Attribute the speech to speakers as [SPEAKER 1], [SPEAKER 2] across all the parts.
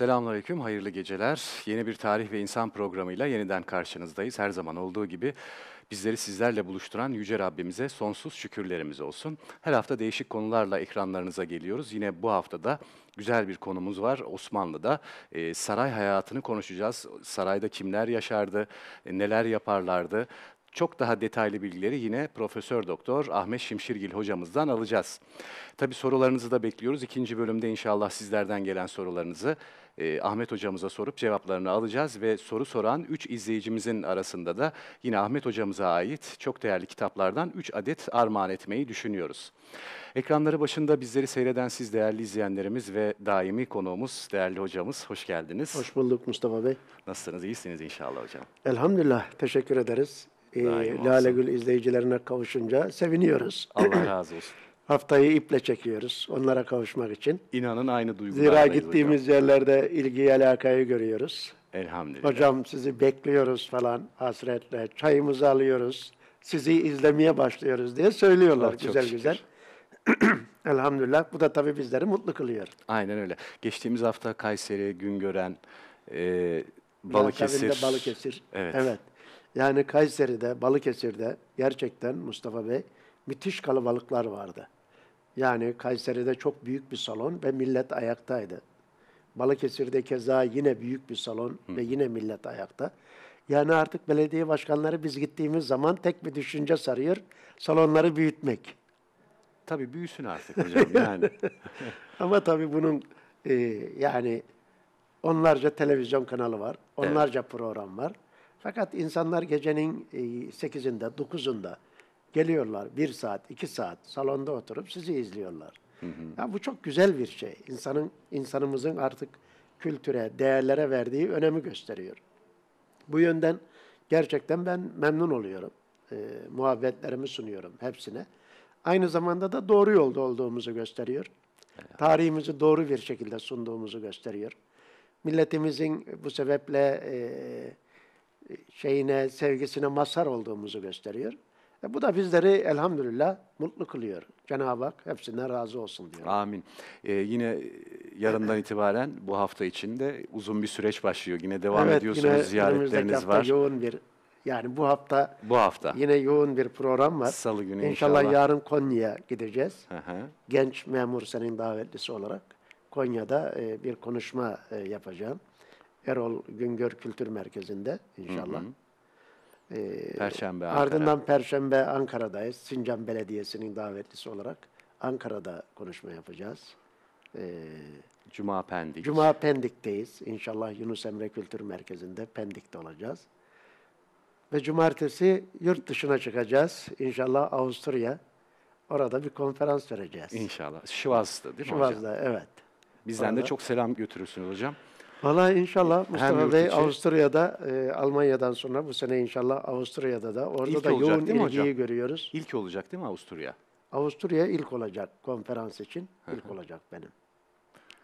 [SPEAKER 1] Selamünaleyküm, hayırlı geceler. Yeni bir tarih ve insan programıyla yeniden karşınızdayız. Her zaman olduğu gibi bizleri sizlerle buluşturan Yüce Rabbimize sonsuz şükürlerimiz olsun. Her hafta değişik konularla ekranlarınıza geliyoruz. Yine bu haftada güzel bir konumuz var Osmanlı'da. E, saray hayatını konuşacağız. Sarayda kimler yaşardı, e, neler yaparlardı, çok daha detaylı bilgileri yine Profesör Doktor Ahmet Şimşirgil hocamızdan alacağız. Tabi sorularınızı da bekliyoruz. İkinci bölümde inşallah sizlerden gelen sorularınızı e, Ahmet hocamıza sorup cevaplarını alacağız ve soru soran 3 izleyicimizin arasında da yine Ahmet hocamıza ait çok değerli kitaplardan 3 adet armağan etmeyi düşünüyoruz. Ekranları başında bizleri seyreden siz değerli izleyenlerimiz ve daimi konuğumuz, değerli hocamız hoş geldiniz. Hoş bulduk Mustafa Bey. Nasılsınız? İyisiniz inşallah hocam.
[SPEAKER 2] Elhamdülillah. Teşekkür ederiz. Ee, Daim Lale Gül izleyicilerine kavuşunca seviniyoruz. Allah razı olsun haftayı iple çekiyoruz onlara kavuşmak için.
[SPEAKER 1] İnanın aynı duygulardayız Zira gittiğimiz
[SPEAKER 2] hocam. yerlerde ilgi alakayı görüyoruz. Elhamdülillah. Hocam sizi bekliyoruz falan hasretle. Çayımızı alıyoruz. Sizi izlemeye başlıyoruz diye söylüyorlar Allah güzel güzel. Elhamdülillah. Bu da tabii bizleri mutlu kılıyor.
[SPEAKER 1] Aynen öyle. Geçtiğimiz hafta Kayseri, Güngören, e, Balıkesir. Balıkesir. Evet. evet. Yani
[SPEAKER 2] Kayseri'de, Balıkesir'de gerçekten Mustafa Bey müthiş kalabalıklar vardı. Yani Kayseri'de çok büyük bir salon ve millet ayaktaydı. Balıkesir'de keza yine büyük bir salon Hı. ve yine millet ayakta. Yani artık belediye başkanları biz gittiğimiz zaman tek bir düşünce sarıyor. Salonları büyütmek. Tabii büyüsün artık hocam yani. Ama tabii bunun e, yani onlarca televizyon kanalı var. Onlarca evet. program var. Fakat insanlar gecenin e, 8'inde, 9'unda Geliyorlar bir saat, iki saat salonda oturup sizi izliyorlar. Hı hı. Ya bu çok güzel bir şey. İnsanın insanımızın artık kültüre, değerlere verdiği önemi gösteriyor. Bu yönden gerçekten ben memnun oluyorum. E, muhabbetlerimi sunuyorum hepsine. Aynı zamanda da doğru yolda olduğumuzu gösteriyor. Evet. Tarihimizi doğru bir şekilde sunduğumuzu gösteriyor. Milletimizin bu sebeple e, e şeyine, sevgisine mazhar olduğumuzu gösteriyor. E bu da bizleri elhamdülillah mutlu kılıyor. Cenab-ı Hak hepsinden razı olsun
[SPEAKER 1] diyor. Amin. Ee, yine e, yarından itibaren bu hafta içinde uzun bir süreç başlıyor. Yine devam evet, ediyorsunuz, yine ziyaretleriniz hafta var.
[SPEAKER 2] yoğun bir yani bu hafta bu hafta yine yoğun bir program var. Salı günü inşallah. İnşallah yarın Konya'ya gideceğiz. Hı hı. Genç memur senin davetlisi olarak Konya'da e, bir konuşma e, yapacağım. Erol Güngör Kültür Merkezi'nde inşallah. Hı hı.
[SPEAKER 1] Perşembe Ankara. Ardından
[SPEAKER 2] Perşembe Ankara'dayız. Sincan Belediyesi'nin davetlisi olarak Ankara'da konuşma yapacağız. Ee,
[SPEAKER 1] Cuma Pendik. Cuma Pendik'teyiz.
[SPEAKER 2] İnşallah Yunus Emre Kültür Merkezi'nde Pendik'te olacağız. Ve cumartesi yurt dışına çıkacağız. İnşallah Avusturya. Orada bir konferans
[SPEAKER 1] vereceğiz. İnşallah. Şivas'ta değil mi Şivas'ta, hocam? Şivas'ta evet. Bizden Orada. de çok selam götürürsünüz hocam. Valla inşallah Mustafa hem Bey için...
[SPEAKER 2] Avusturya'da, e, Almanya'dan sonra bu sene inşallah Avusturya'da da. Orada ilk da olacak, yoğun ilgiyi hocam?
[SPEAKER 1] görüyoruz. İlk olacak değil mi Avusturya?
[SPEAKER 2] Avusturya ilk olacak konferans için. ilk olacak benim.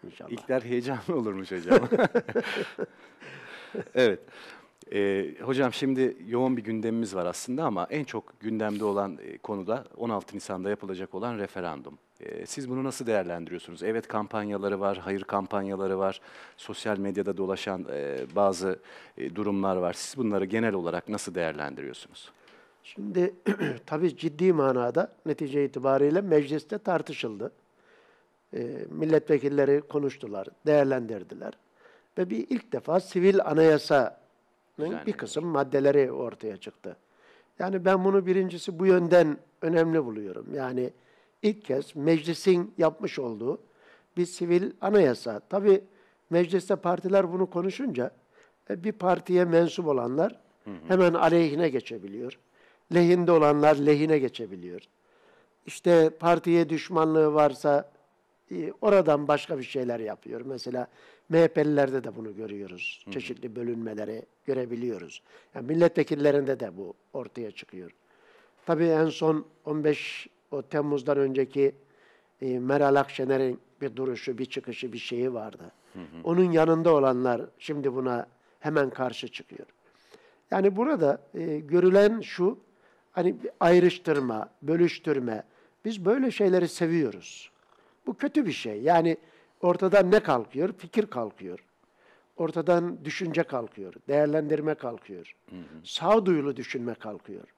[SPEAKER 1] İnşallah. İlkler heyecanlı olurmuş hocam. evet. Ee, hocam şimdi yoğun bir gündemimiz var aslında ama en çok gündemde olan e, konuda 16 Nisan'da yapılacak olan referandum. E, siz bunu nasıl değerlendiriyorsunuz? Evet kampanyaları var, hayır kampanyaları var, sosyal medyada dolaşan e, bazı e, durumlar var. Siz bunları genel olarak nasıl değerlendiriyorsunuz?
[SPEAKER 2] Şimdi tabii ciddi manada netice itibariyle mecliste tartışıldı. E, milletvekilleri konuştular, değerlendirdiler. Ve bir ilk defa sivil anayasa bir kısım maddeleri ortaya çıktı. Yani ben bunu birincisi bu yönden önemli buluyorum. Yani ilk kez meclisin yapmış olduğu bir sivil anayasa. Tabii mecliste partiler bunu konuşunca e, bir partiye mensup olanlar hemen aleyhine geçebiliyor. Lehinde olanlar lehine geçebiliyor. İşte partiye düşmanlığı varsa e, oradan başka bir şeyler yapıyor. Mesela MHP'lilerde de bunu görüyoruz. Hı. Çeşitli bölünmeleri görebiliyoruz. Yani milletvekillerinde de bu ortaya çıkıyor. Tabii en son 15 o Temmuz'dan önceki e, Meral Akşener'in bir duruşu, bir çıkışı, bir şeyi vardı. Hı hı. Onun yanında olanlar şimdi buna hemen karşı çıkıyor. Yani burada e, görülen şu, hani ayrıştırma, bölüştürme, biz böyle şeyleri seviyoruz. Bu kötü bir şey. Yani Ortadan ne kalkıyor? Fikir kalkıyor. Ortadan düşünce kalkıyor, değerlendirme kalkıyor. Hı hı. Sağduyulu düşünme kalkıyor.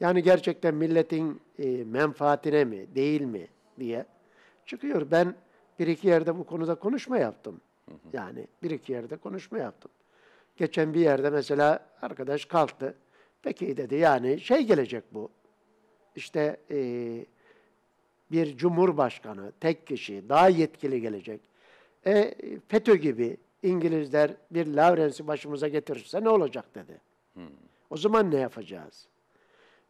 [SPEAKER 2] Yani gerçekten milletin e, menfaatine mi, değil mi diye çıkıyor. Ben bir iki yerde bu konuda konuşma yaptım. Hı hı. Yani bir iki yerde konuşma yaptım. Geçen bir yerde mesela arkadaş kalktı. Peki dedi yani şey gelecek bu. İşte eee bir cumhurbaşkanı, tek kişi, daha yetkili gelecek. E, FETÖ gibi İngilizler bir Lawrence'i başımıza getirirse ne olacak dedi. Hmm. O zaman ne yapacağız?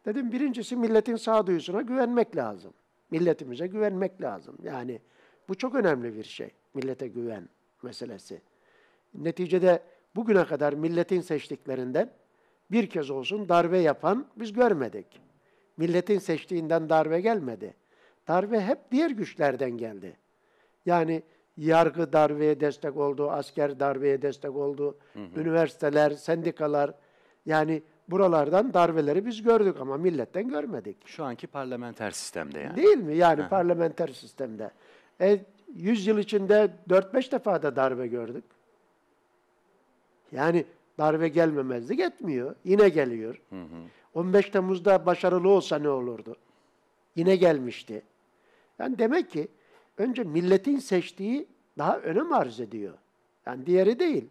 [SPEAKER 2] Dedim birincisi milletin sağduyusuna güvenmek lazım. Milletimize güvenmek lazım. Yani bu çok önemli bir şey. Millete güven meselesi. Neticede bugüne kadar milletin seçtiklerinden bir kez olsun darbe yapan biz görmedik. Milletin seçtiğinden darbe gelmedi. Darbe hep diğer güçlerden geldi. Yani yargı darbeye destek oldu, asker darbeye destek oldu, hı hı. üniversiteler, sendikalar. Yani buralardan darbeleri biz gördük ama milletten görmedik.
[SPEAKER 1] Şu anki parlamenter sistemde yani. Değil
[SPEAKER 2] mi? Yani hı. parlamenter sistemde. E, 100 yıl içinde 4-5 defa da darbe gördük. Yani darbe gelmemezlik etmiyor. Yine geliyor. Hı hı. 15 Temmuz'da başarılı olsa ne olurdu? Yine gelmişti. Yani demek ki önce milletin seçtiği daha önem arz ediyor. Yani diğeri değil.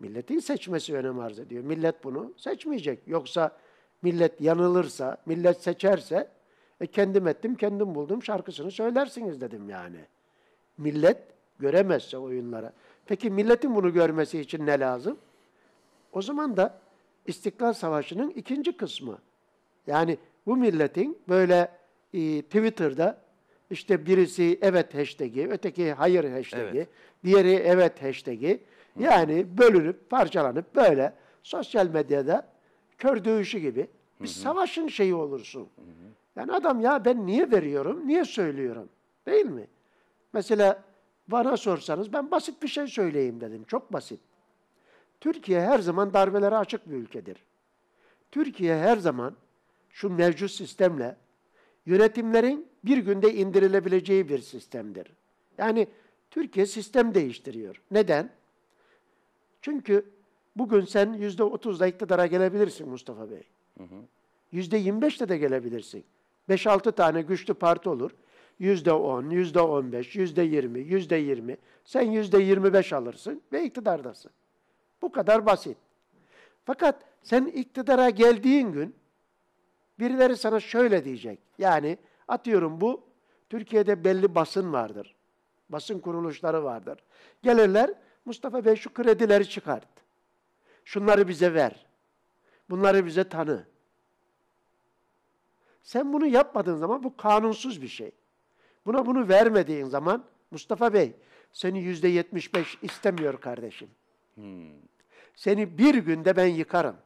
[SPEAKER 2] Milletin seçmesi önem arz ediyor. Millet bunu seçmeyecek. Yoksa millet yanılırsa, millet seçerse e kendim ettim, kendim buldum şarkısını söylersiniz dedim yani. Millet göremezse oyunlara. Peki milletin bunu görmesi için ne lazım? O zaman da İstiklal Savaşı'nın ikinci kısmı. Yani bu milletin böyle e, Twitter'da işte birisi evet hashtag'i, öteki hayır hashtag'i, evet. diğeri evet hashtag'i. Yani bölünüp, parçalanıp böyle sosyal medyada kör dövüşü gibi bir savaşın şeyi olursun. Yani adam ya ben niye veriyorum, niye söylüyorum değil mi? Mesela bana sorsanız ben basit bir şey söyleyeyim dedim, çok basit. Türkiye her zaman darbelere açık bir ülkedir. Türkiye her zaman şu mevcut sistemle yönetimlerin bir günde indirilebileceği bir sistemdir. Yani Türkiye sistem değiştiriyor. Neden? Çünkü bugün sen yüzde otuzda iktidara gelebilirsin Mustafa Bey. Yüzde yirmi beşte de gelebilirsin. Beş altı tane güçlü parti olur. Yüzde on, yüzde on beş, yüzde yirmi, yüzde yirmi. Sen yüzde yirmi beş alırsın ve iktidardasın. Bu kadar basit. Fakat sen iktidara geldiğin gün Birileri sana şöyle diyecek. Yani atıyorum bu Türkiye'de belli basın vardır. Basın kuruluşları vardır. Gelirler Mustafa Bey şu kredileri çıkart. Şunları bize ver. Bunları bize tanı. Sen bunu yapmadığın zaman bu kanunsuz bir şey. Buna bunu vermediğin zaman Mustafa Bey seni yüzde yetmiş beş istemiyor kardeşim. Hmm. Seni bir günde ben yıkarım.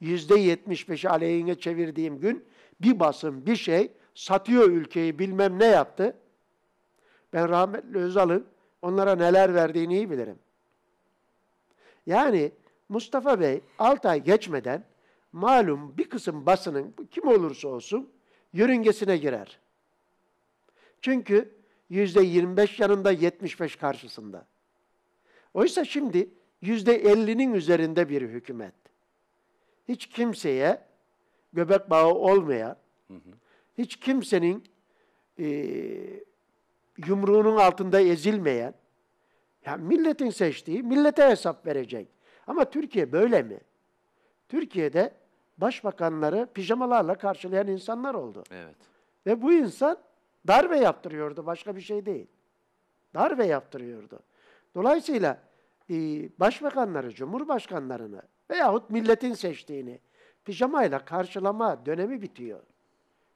[SPEAKER 2] Yüzde %75 aleyhine çevirdiğim gün bir basın bir şey satıyor ülkeyi bilmem ne yaptı. Ben rahmetli Özal'ın onlara neler verdiğini iyi bilirim. Yani Mustafa Bey 6 ay geçmeden malum bir kısım basının kim olursa olsun yörüngesine girer. Çünkü yüzde yirmi beş yanında beş karşısında. Oysa şimdi yüzde elli'nin üzerinde bir hükümet hiç kimseye göbek bağı olmayan, hı hı. hiç kimsenin e, yumruğunun altında ezilmeyen, ya milletin seçtiği millete hesap verecek. Ama Türkiye böyle mi? Türkiye'de başbakanları pijamalarla karşılayan insanlar oldu. Evet. Ve bu insan darbe yaptırıyordu, başka bir şey değil. Darbe yaptırıyordu. Dolayısıyla e, başbakanları, cumhurbaşkanlarını veyahut milletin seçtiğini pijamayla karşılama dönemi bitiyor.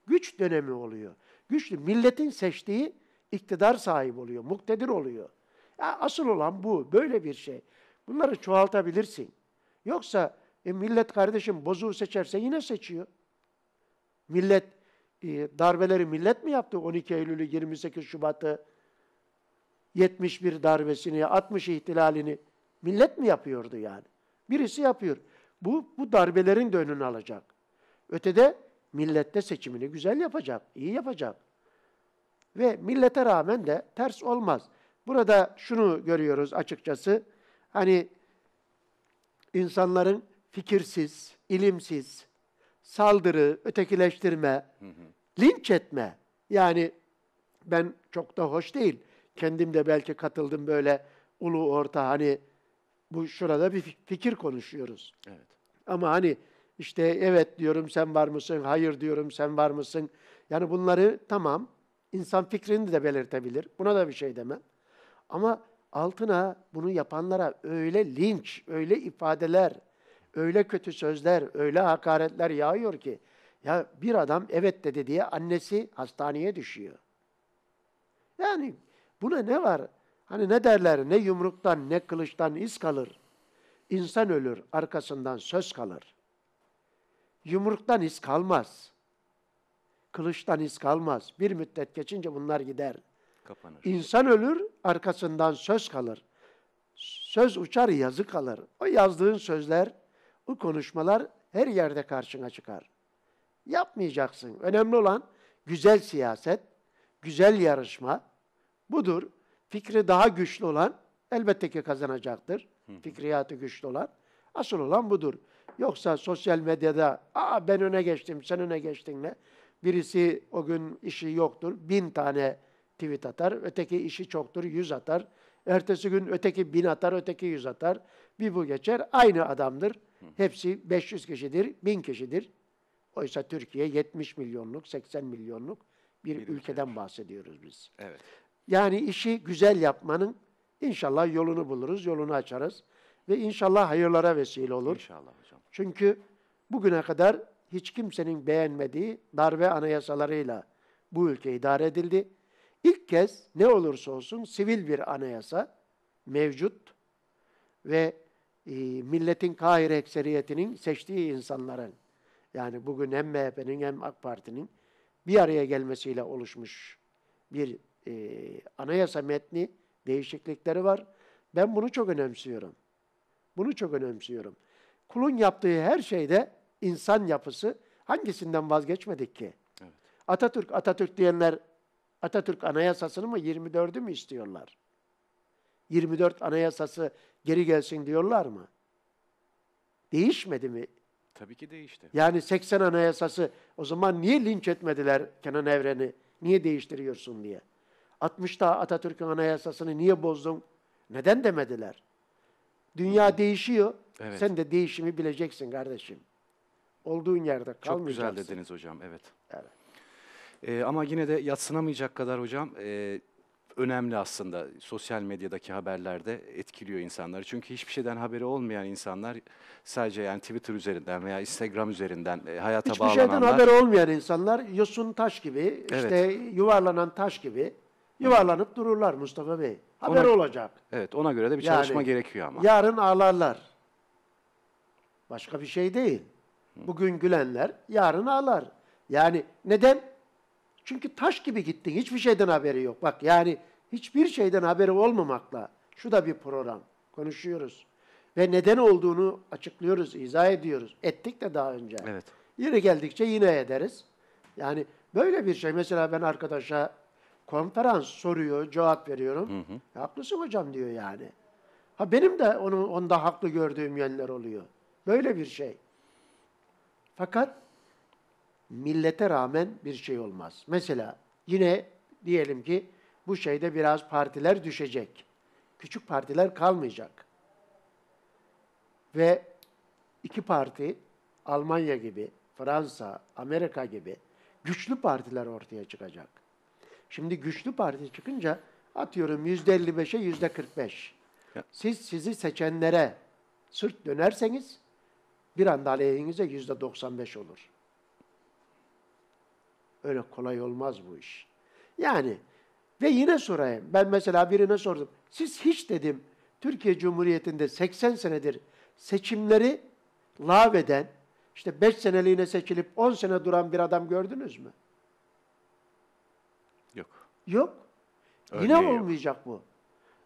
[SPEAKER 2] Güç dönemi oluyor. Güçlü milletin seçtiği iktidar sahibi oluyor, muktedir oluyor. Ya asıl olan bu, böyle bir şey. Bunları çoğaltabilirsin. Yoksa e, millet kardeşim bozuğu seçerse yine seçiyor. Millet e, darbeleri millet mi yaptı? 12 Eylül'ü, 28 Şubat'ı, 71 darbesini, 60 ihtilalini millet mi yapıyordu yani? Birisi yapıyor. Bu, bu darbelerin de önünü alacak. Ötede millette seçimini güzel yapacak, iyi yapacak. Ve millete rağmen de ters olmaz. Burada şunu görüyoruz açıkçası. Hani insanların fikirsiz, ilimsiz, saldırı, ötekileştirme, hı hı. linç etme. Yani ben çok da hoş değil. Kendim de belki katıldım böyle ulu orta hani bu şurada bir fikir konuşuyoruz. Evet. Ama hani işte evet diyorum sen var mısın, hayır diyorum sen var mısın? Yani bunları tamam insan fikrini de belirtebilir. Buna da bir şey demem. Ama altına bunu yapanlara öyle linç, öyle ifadeler, öyle kötü sözler, öyle hakaretler yağıyor ki ya bir adam evet dedi diye annesi hastaneye düşüyor. Yani buna ne var? Hani ne derler? Ne yumruktan ne kılıçtan iz kalır. İnsan ölür, arkasından söz kalır. Yumruktan iz kalmaz. Kılıçtan iz kalmaz. Bir müddet geçince bunlar gider. Kapanır. İnsan ölür, arkasından söz kalır. Söz uçar, yazı kalır. O yazdığın sözler, o konuşmalar her yerde karşına çıkar. Yapmayacaksın. Önemli olan güzel siyaset, güzel yarışma. Budur fikri daha güçlü olan elbette ki kazanacaktır. Fikriyatı güçlü olan. Asıl olan budur. Yoksa sosyal medyada Aa, ben öne geçtim, sen öne geçtin ne? Birisi o gün işi yoktur, bin tane tweet atar. Öteki işi çoktur, yüz atar. Ertesi gün öteki bin atar, öteki yüz atar. Bir bu geçer, aynı adamdır. Hepsi 500 kişidir, bin kişidir. Oysa Türkiye 70 milyonluk, 80 milyonluk bir, bir ülkeden ülke. bahsediyoruz biz. Evet. Yani işi güzel yapmanın inşallah yolunu buluruz, yolunu açarız. Ve inşallah hayırlara vesile olur. İnşallah hocam. Çünkü bugüne kadar hiç kimsenin beğenmediği darbe anayasalarıyla bu ülke idare edildi. İlk kez ne olursa olsun sivil bir anayasa mevcut ve e, milletin kahir ekseriyetinin seçtiği insanların yani bugün hem MHP'nin hem AK Parti'nin bir araya gelmesiyle oluşmuş bir e, anayasa metni değişiklikleri var. Ben bunu çok önemsiyorum. Bunu çok önemsiyorum. Kulun yaptığı her şeyde insan yapısı hangisinden vazgeçmedik ki? Evet. Atatürk, Atatürk diyenler Atatürk anayasasını mı 24'ü mü istiyorlar? 24 anayasası geri gelsin diyorlar mı? Değişmedi mi?
[SPEAKER 1] Tabii ki değişti. Yani
[SPEAKER 2] 80 anayasası o zaman niye linç etmediler Kenan Evren'i? Niye değiştiriyorsun diye? 60'ta Atatürk'ün anayasasını niye bozdun? Neden demediler? Dünya değişiyor. Evet. Sen de değişimi bileceksin kardeşim. Olduğun yerde kalmayacaksın. Çok güzel
[SPEAKER 1] dediniz hocam, evet. Evet. Ee, ama yine de yatsınamayacak kadar hocam e, önemli aslında sosyal medyadaki haberlerde etkiliyor insanları. Çünkü hiçbir şeyden haberi olmayan insanlar sadece yani Twitter üzerinden veya Instagram üzerinden e, hayata hiçbir bağlananlar. Hiçbir şeyden haberi
[SPEAKER 2] olmayan insanlar yosun taş gibi, evet. işte yuvarlanan taş gibi yuvarlanıp dururlar Mustafa Bey. Haber Ona- olacak.
[SPEAKER 1] Evet ona göre de bir çalışma Yani- gerekiyor ama.
[SPEAKER 2] Yarın ağlarlar. Başka bir şey değil. Bugün gülenler yarın ağlar. Yani neden? Çünkü taş gibi gittin. Hiçbir şeyden haberi yok. Bak yani hiçbir şeyden haberi olmamakla şu da bir program. Konuşuyoruz. Ve neden olduğunu açıklıyoruz, izah ediyoruz. Ettik de daha önce. Evet. Yine geldikçe yine ederiz. Yani böyle bir şey. Mesela ben arkadaşa konferans soruyor, cevap veriyorum. Hı hı. E, haklısın hocam diyor yani. Ha benim de onu onda haklı gördüğüm yönler oluyor. Böyle bir şey. Fakat millete rağmen bir şey olmaz. Mesela yine diyelim ki bu şeyde biraz partiler düşecek. Küçük partiler kalmayacak. Ve iki parti Almanya gibi, Fransa, Amerika gibi güçlü partiler ortaya çıkacak. Şimdi güçlü parti çıkınca atıyorum yüzde %55'e yüzde %45. Siz sizi seçenlere sırt dönerseniz bir anda aleyhinize yüzde %95 olur. Öyle kolay olmaz bu iş. Yani ve yine sorayım. Ben mesela birine sordum. Siz hiç dedim Türkiye Cumhuriyeti'nde 80 senedir seçimleri lağveden, işte 5 seneliğine seçilip 10 sene duran bir adam gördünüz mü? Yok. Örneği Yine yok. olmayacak bu.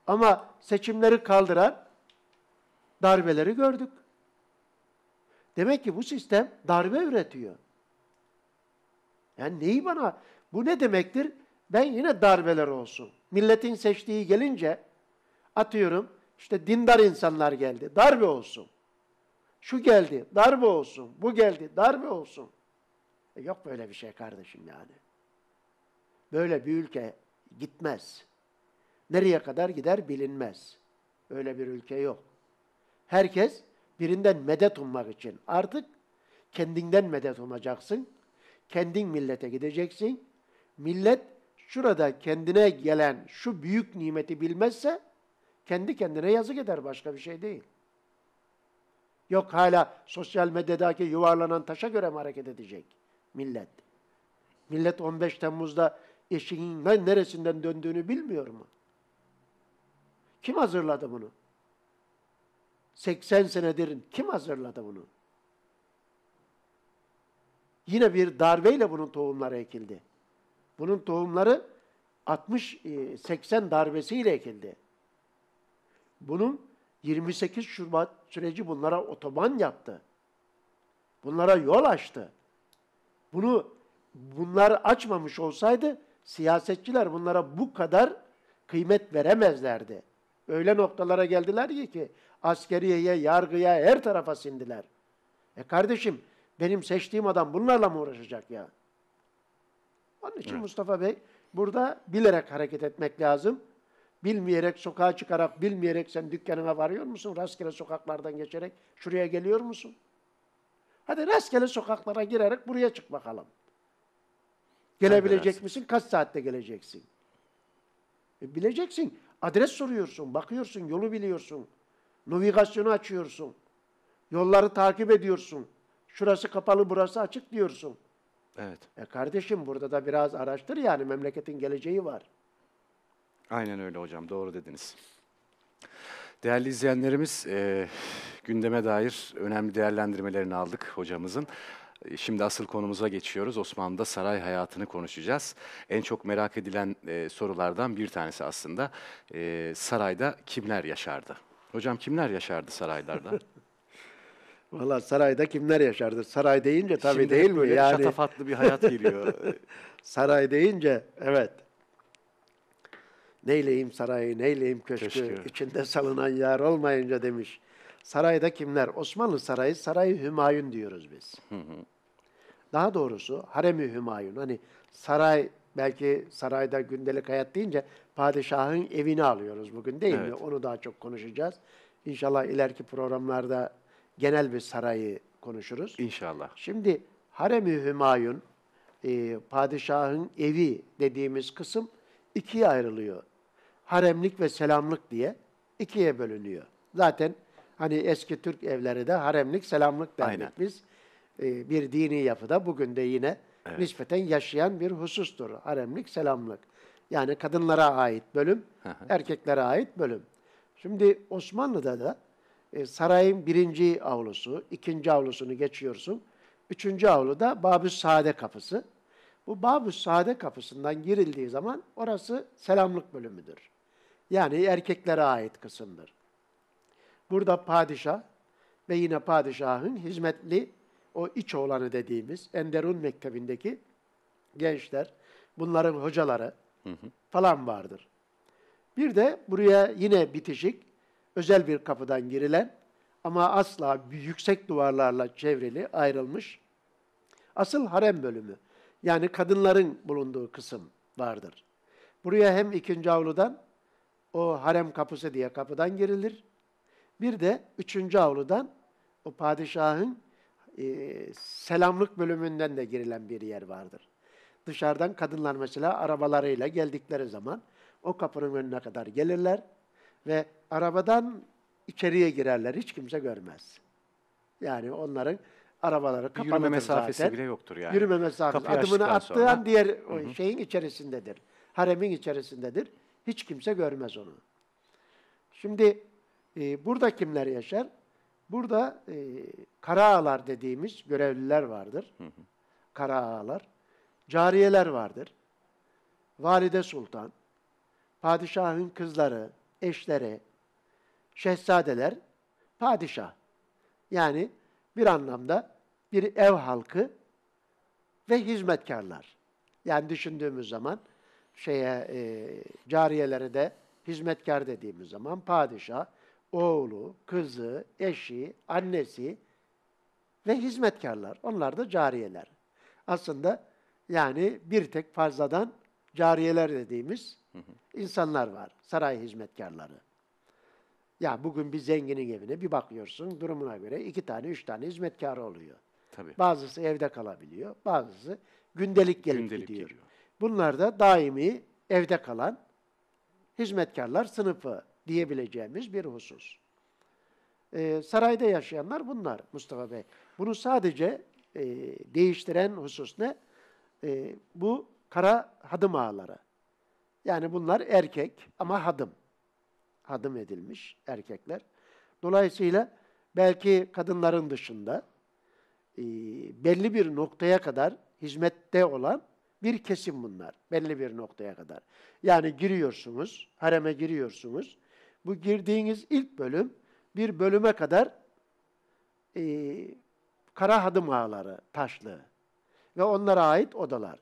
[SPEAKER 2] Ama seçimleri kaldıran darbeleri gördük. Demek ki bu sistem darbe üretiyor. Yani neyi bana bu ne demektir? Ben yine darbeler olsun. Milletin seçtiği gelince atıyorum işte dindar insanlar geldi. Darbe olsun. Şu geldi, darbe olsun. Bu geldi, darbe olsun. E yok böyle bir şey kardeşim yani. Böyle bir ülke gitmez. Nereye kadar gider bilinmez. Öyle bir ülke yok. Herkes birinden medet ummak için. Artık kendinden medet umacaksın. Kendin millete gideceksin. Millet şurada kendine gelen şu büyük nimeti bilmezse kendi kendine yazık eder başka bir şey değil. Yok hala sosyal medyadaki yuvarlanan taşa göre mi hareket edecek millet? Millet 15 Temmuz'da eşiğinden neresinden döndüğünü bilmiyor mu? Kim hazırladı bunu? 80 senedir kim hazırladı bunu? Yine bir darbeyle bunun tohumları ekildi. Bunun tohumları 60-80 e, darbesiyle ekildi. Bunun 28 Şubat süreci bunlara otoban yaptı. Bunlara yol açtı. Bunu bunlar açmamış olsaydı siyasetçiler bunlara bu kadar kıymet veremezlerdi. Öyle noktalara geldiler ki askeriyeye, yargıya, her tarafa sindiler. E kardeşim benim seçtiğim adam bunlarla mı uğraşacak ya? Onun için evet. Mustafa Bey burada bilerek hareket etmek lazım. Bilmeyerek sokağa çıkarak, bilmeyerek sen dükkanına varıyor musun? Rastgele sokaklardan geçerek şuraya geliyor musun? Hadi rastgele sokaklara girerek buraya çık bakalım. Gelebilecek misin? Kaç saatte geleceksin? E, bileceksin. Adres soruyorsun, bakıyorsun, yolu biliyorsun. Navigasyonu açıyorsun. Yolları takip ediyorsun. Şurası kapalı, burası açık diyorsun. Evet. E kardeşim burada da biraz araştır yani memleketin geleceği var.
[SPEAKER 1] Aynen öyle hocam, doğru dediniz. Değerli izleyenlerimiz, e, gündeme dair önemli değerlendirmelerini aldık hocamızın. Şimdi asıl konumuza geçiyoruz. Osmanlı'da saray hayatını konuşacağız. En çok merak edilen e, sorulardan bir tanesi aslında. E, sarayda kimler yaşardı? Hocam kimler yaşardı saraylarda?
[SPEAKER 2] Valla sarayda kimler yaşardı? Saray deyince tabii Şimdi değil mi? yani... şatafatlı bir hayat geliyor. saray deyince evet. Neyleyim sarayı, neyleyim köşkü, köşkü, içinde salınan yer olmayınca demiş. Sarayda kimler? Osmanlı Sarayı, Sarayı Hümayun diyoruz biz. Hı hı. Daha doğrusu harem-i hümayun hani saray belki sarayda gündelik hayat deyince padişahın evini alıyoruz bugün değil evet. mi? Onu daha çok konuşacağız. İnşallah ileriki programlarda genel bir sarayı konuşuruz. İnşallah. Şimdi harem-i hümayun e, padişahın evi dediğimiz kısım ikiye ayrılıyor. Haremlik ve selamlık diye ikiye bölünüyor. Zaten hani eski Türk evleri de haremlik, selamlık derdik Aynen. biz. E, bir dini yapıda bugün de yine evet. nispeten yaşayan bir husustur. Haremlik, selamlık. Yani kadınlara ait bölüm, erkeklere ait bölüm. Şimdi Osmanlı'da da e, sarayın birinci avlusu, ikinci avlusunu geçiyorsun. Üçüncü avluda Babü Sade kapısı. Bu Babü Sade kapısından girildiği zaman orası selamlık bölümüdür. Yani erkeklere ait kısımdır. Burada padişah ve yine padişahın hizmetli o iç oğlanı dediğimiz Enderun Mektebi'ndeki gençler, bunların hocaları hı hı. falan vardır. Bir de buraya yine bitişik, özel bir kapıdan girilen ama asla yüksek duvarlarla çevrili ayrılmış asıl harem bölümü. Yani kadınların bulunduğu kısım vardır. Buraya hem ikinci avludan o harem kapısı diye kapıdan girilir. Bir de üçüncü avludan o padişahın e, selamlık bölümünden de girilen bir yer vardır. Dışarıdan kadınlar mesela arabalarıyla geldikleri zaman o kapının önüne kadar gelirler ve arabadan içeriye girerler. Hiç kimse görmez. Yani onların arabaları kapalı Yürüme mesafesi zaten. bile yoktur yani. Yürüme mesafesi. Kapıyı Adımını attığı an diğer o şeyin içerisindedir. Haremin içerisindedir. Hiç kimse görmez onu. Şimdi e, burada kimler yaşar? Burada e, kara ağalar dediğimiz görevliler vardır. Kara ağalar. Cariyeler vardır. Valide Sultan, padişahın kızları, eşleri, şehzadeler, padişah. Yani bir anlamda bir ev halkı ve hizmetkarlar. Yani düşündüğümüz zaman şeye e, cariyelere de hizmetkar dediğimiz zaman padişah, oğlu, kızı, eşi, annesi ve hizmetkarlar. Onlar da cariyeler. Aslında yani bir tek fazladan cariyeler dediğimiz insanlar var. Saray hizmetkarları. Ya bugün bir zenginin evine bir bakıyorsun durumuna göre iki tane, üç tane hizmetkarı oluyor. Tabii. Bazısı evde kalabiliyor, bazısı gündelik gelip gündelik gidiyor. Geliyor. Bunlar da daimi evde kalan hizmetkarlar sınıfı diyebileceğimiz bir husus. Ee, sarayda yaşayanlar bunlar Mustafa Bey. Bunu sadece e, değiştiren husus ne? E, bu kara hadım ağları. Yani bunlar erkek ama hadım. Hadım edilmiş erkekler. Dolayısıyla belki kadınların dışında e, belli bir noktaya kadar hizmette olan bir kesim bunlar. Belli bir noktaya kadar. Yani giriyorsunuz, hareme giriyorsunuz bu girdiğiniz ilk bölüm bir bölüme kadar e, kara hadım ağları, taşlı ve onlara ait odalar.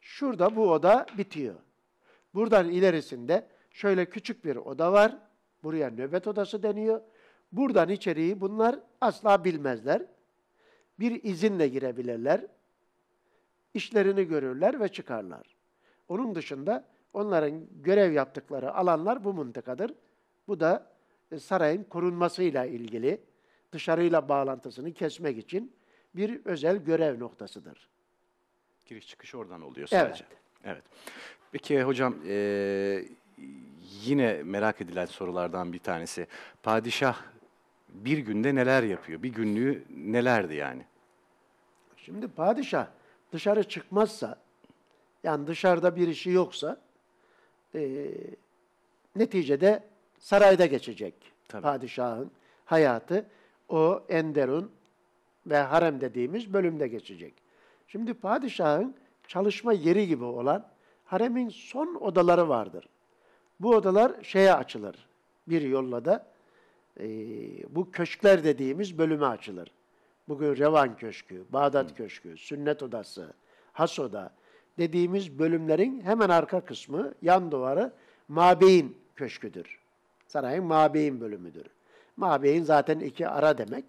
[SPEAKER 2] Şurada bu oda bitiyor. Buradan ilerisinde şöyle küçük bir oda var. Buraya nöbet odası deniyor. Buradan içeriği bunlar asla bilmezler. Bir izinle girebilirler. İşlerini görürler ve çıkarlar. Onun dışında onların görev yaptıkları alanlar bu mıntıkadır. Bu da e, sarayın korunmasıyla ilgili dışarıyla bağlantısını kesmek için bir özel görev
[SPEAKER 1] noktasıdır. Giriş çıkış oradan oluyor sadece. Evet. evet. Peki hocam e, yine merak edilen sorulardan bir tanesi. Padişah bir günde neler yapıyor? Bir günlüğü nelerdi yani?
[SPEAKER 2] Şimdi padişah dışarı çıkmazsa, yani dışarıda bir işi yoksa, e, neticede sarayda geçecek Tabii. padişahın hayatı. O Enderun ve harem dediğimiz bölümde geçecek. Şimdi padişahın çalışma yeri gibi olan haremin son odaları vardır. Bu odalar şeye açılır. Bir yolla da e, bu köşkler dediğimiz bölüme açılır. Bugün Revan Köşkü, Bağdat Hı. Köşkü, Sünnet Odası, Has Oda dediğimiz bölümlerin hemen arka kısmı, yan duvarı Mabeyin Köşkü'dür. Sarayın mabeyin bölümüdür. Mabeyin zaten iki ara demek.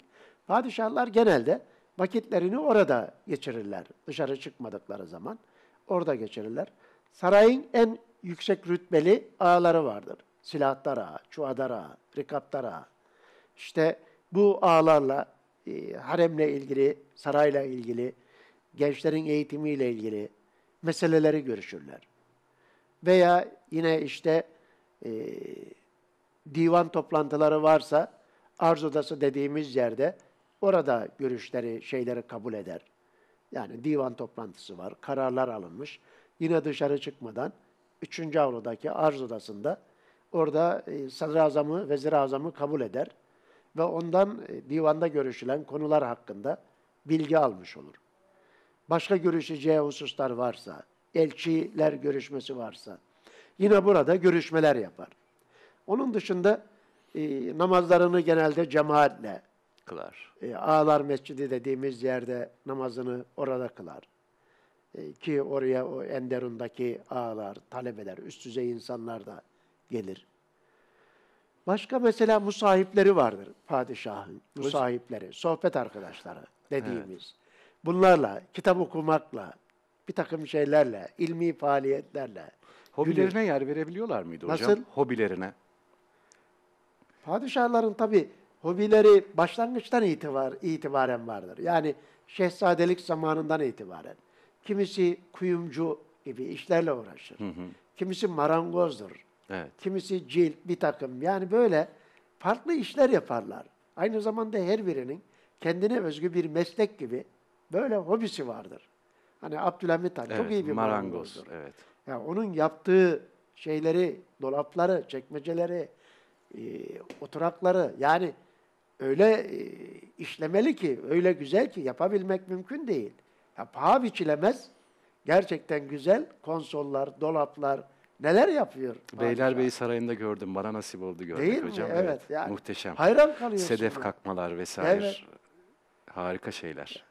[SPEAKER 2] Padişahlar genelde vakitlerini orada geçirirler. Dışarı çıkmadıkları zaman orada geçirirler. Sarayın en yüksek rütbeli ağları vardır. Silahlar ağı, çuadar ağı, rikaptar ağı. İşte bu ağlarla, e, haremle ilgili, sarayla ilgili, gençlerin eğitimiyle ilgili meseleleri görüşürler. Veya yine işte e, divan toplantıları varsa arz odası dediğimiz yerde orada görüşleri, şeyleri kabul eder. Yani divan toplantısı var, kararlar alınmış. Yine dışarı çıkmadan 3. avludaki arz odasında orada e, sadrazamı, vezir azamı kabul eder ve ondan e, divanda görüşülen konular hakkında bilgi almış olur. Başka görüşeceği hususlar varsa, elçiler görüşmesi varsa yine burada görüşmeler yapar. Onun dışında e, namazlarını genelde cemaatle kılar. E, Ağlar Mescidi dediğimiz yerde namazını orada kılar. E, ki oraya o Enderun'daki ağlar, talebeler, üst düzey insanlar da gelir. Başka mesela musahipleri vardır padişahın, musahipleri, sohbet arkadaşları dediğimiz. Evet. Bunlarla, kitap okumakla, bir takım şeylerle, ilmi faaliyetlerle. Hobilerine gülür.
[SPEAKER 1] yer verebiliyorlar mıydı hocam? Nasıl? Hobilerine.
[SPEAKER 2] Padişahların tabi hobileri başlangıçtan itibar, itibaren vardır. Yani şehzadelik zamanından itibaren. Kimisi kuyumcu gibi işlerle uğraşır. Hı hı. Kimisi marangozdur. Evet. Kimisi cilt, bir takım. Yani böyle farklı işler yaparlar. Aynı zamanda her birinin kendine özgü bir meslek gibi böyle hobisi vardır. Hani Abdülhamit Han evet, çok iyi bir marangozdur. marangozdur. Evet. Yani onun yaptığı şeyleri, dolapları, çekmeceleri, e, oturakları yani öyle e, işlemeli ki, öyle güzel ki yapabilmek mümkün değil. Ya paha biçilemez. Gerçekten güzel konsollar, dolaplar neler yapıyor.
[SPEAKER 1] Beylerbeyi Sarayı'nda gördüm. Bana nasip oldu gördük değil hocam. Mi? Evet, evet. Yani. Muhteşem. Hayran kalıyorsun. Sedef kalkmalar vesaire. Evet. Harika şeyler.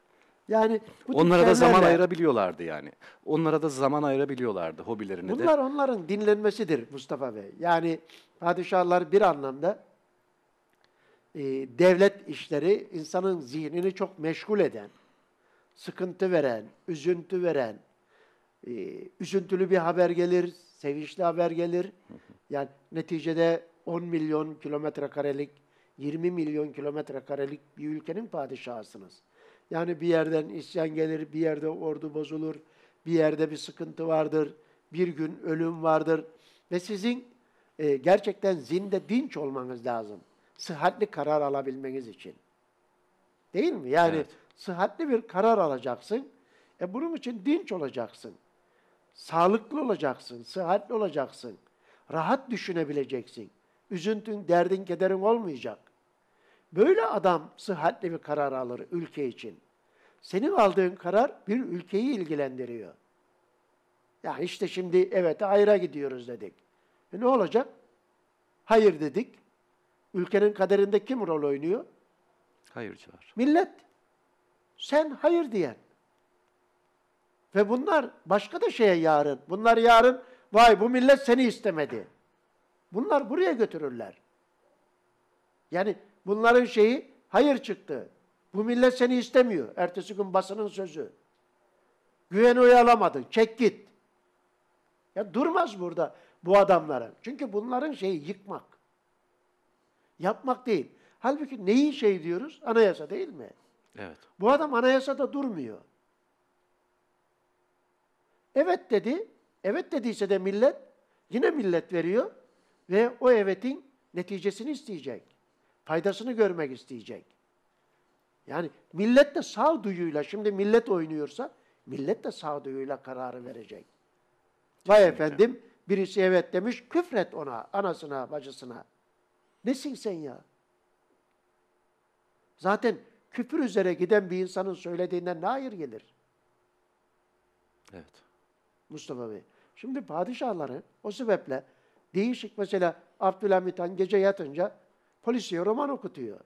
[SPEAKER 2] Yani bu onlara da zaman
[SPEAKER 1] ayırabiliyorlardı yani. Onlara da zaman ayırabiliyorlardı hobilerini Bunlar de. Bunlar
[SPEAKER 2] onların dinlenmesidir Mustafa Bey. Yani padişahlar bir anlamda e, devlet işleri insanın zihnini çok meşgul eden, sıkıntı veren, üzüntü veren, e, üzüntülü bir haber gelir, sevinçli haber gelir. Yani neticede 10 milyon kilometre karelik, 20 milyon kilometre karelik bir ülkenin padişahısınız. Yani bir yerden isyan gelir, bir yerde ordu bozulur, bir yerde bir sıkıntı vardır, bir gün ölüm vardır. Ve sizin e, gerçekten zinde dinç olmanız lazım. Sıhhatli karar alabilmeniz için. Değil mi? Yani evet. sıhhatli bir karar alacaksın. E bunun için dinç olacaksın. Sağlıklı olacaksın, sıhhatli olacaksın. Rahat düşünebileceksin. Üzüntün, derdin, kederin olmayacak. Böyle adam sıhhatli bir karar alır ülke için. Senin aldığın karar bir ülkeyi ilgilendiriyor. Ya işte şimdi evet hayra gidiyoruz dedik. E ne olacak? Hayır dedik. Ülkenin kaderinde kim rol oynuyor?
[SPEAKER 1] Hayırcılar.
[SPEAKER 2] Millet. Sen hayır diyen. Ve bunlar başka da şeye yarın. Bunlar yarın vay bu millet seni istemedi. Bunlar buraya götürürler. Yani Bunların şeyi hayır çıktı. Bu millet seni istemiyor. Ertesi gün basının sözü. Güveni oyalamadın. Çek git. Ya durmaz burada bu adamların. Çünkü bunların şeyi yıkmak. Yapmak değil. Halbuki neyi şey diyoruz? Anayasa değil mi? Evet. Bu adam anayasada durmuyor. Evet dedi. Evet dediyse de millet yine millet veriyor ve o evetin neticesini isteyecek. Faydasını görmek isteyecek. Yani millet de sağduyuyla, şimdi millet oynuyorsa millet de sağduyuyla kararı verecek. Vay efendim birisi evet demiş küfret ona, anasına, bacısına. Nesin sen ya? Zaten küfür üzere giden bir insanın söylediğinden ne hayır gelir? Evet. Mustafa Bey. Şimdi padişahları o sebeple değişik mesela Abdülhamit Han gece yatınca polisiye roman okutuyor.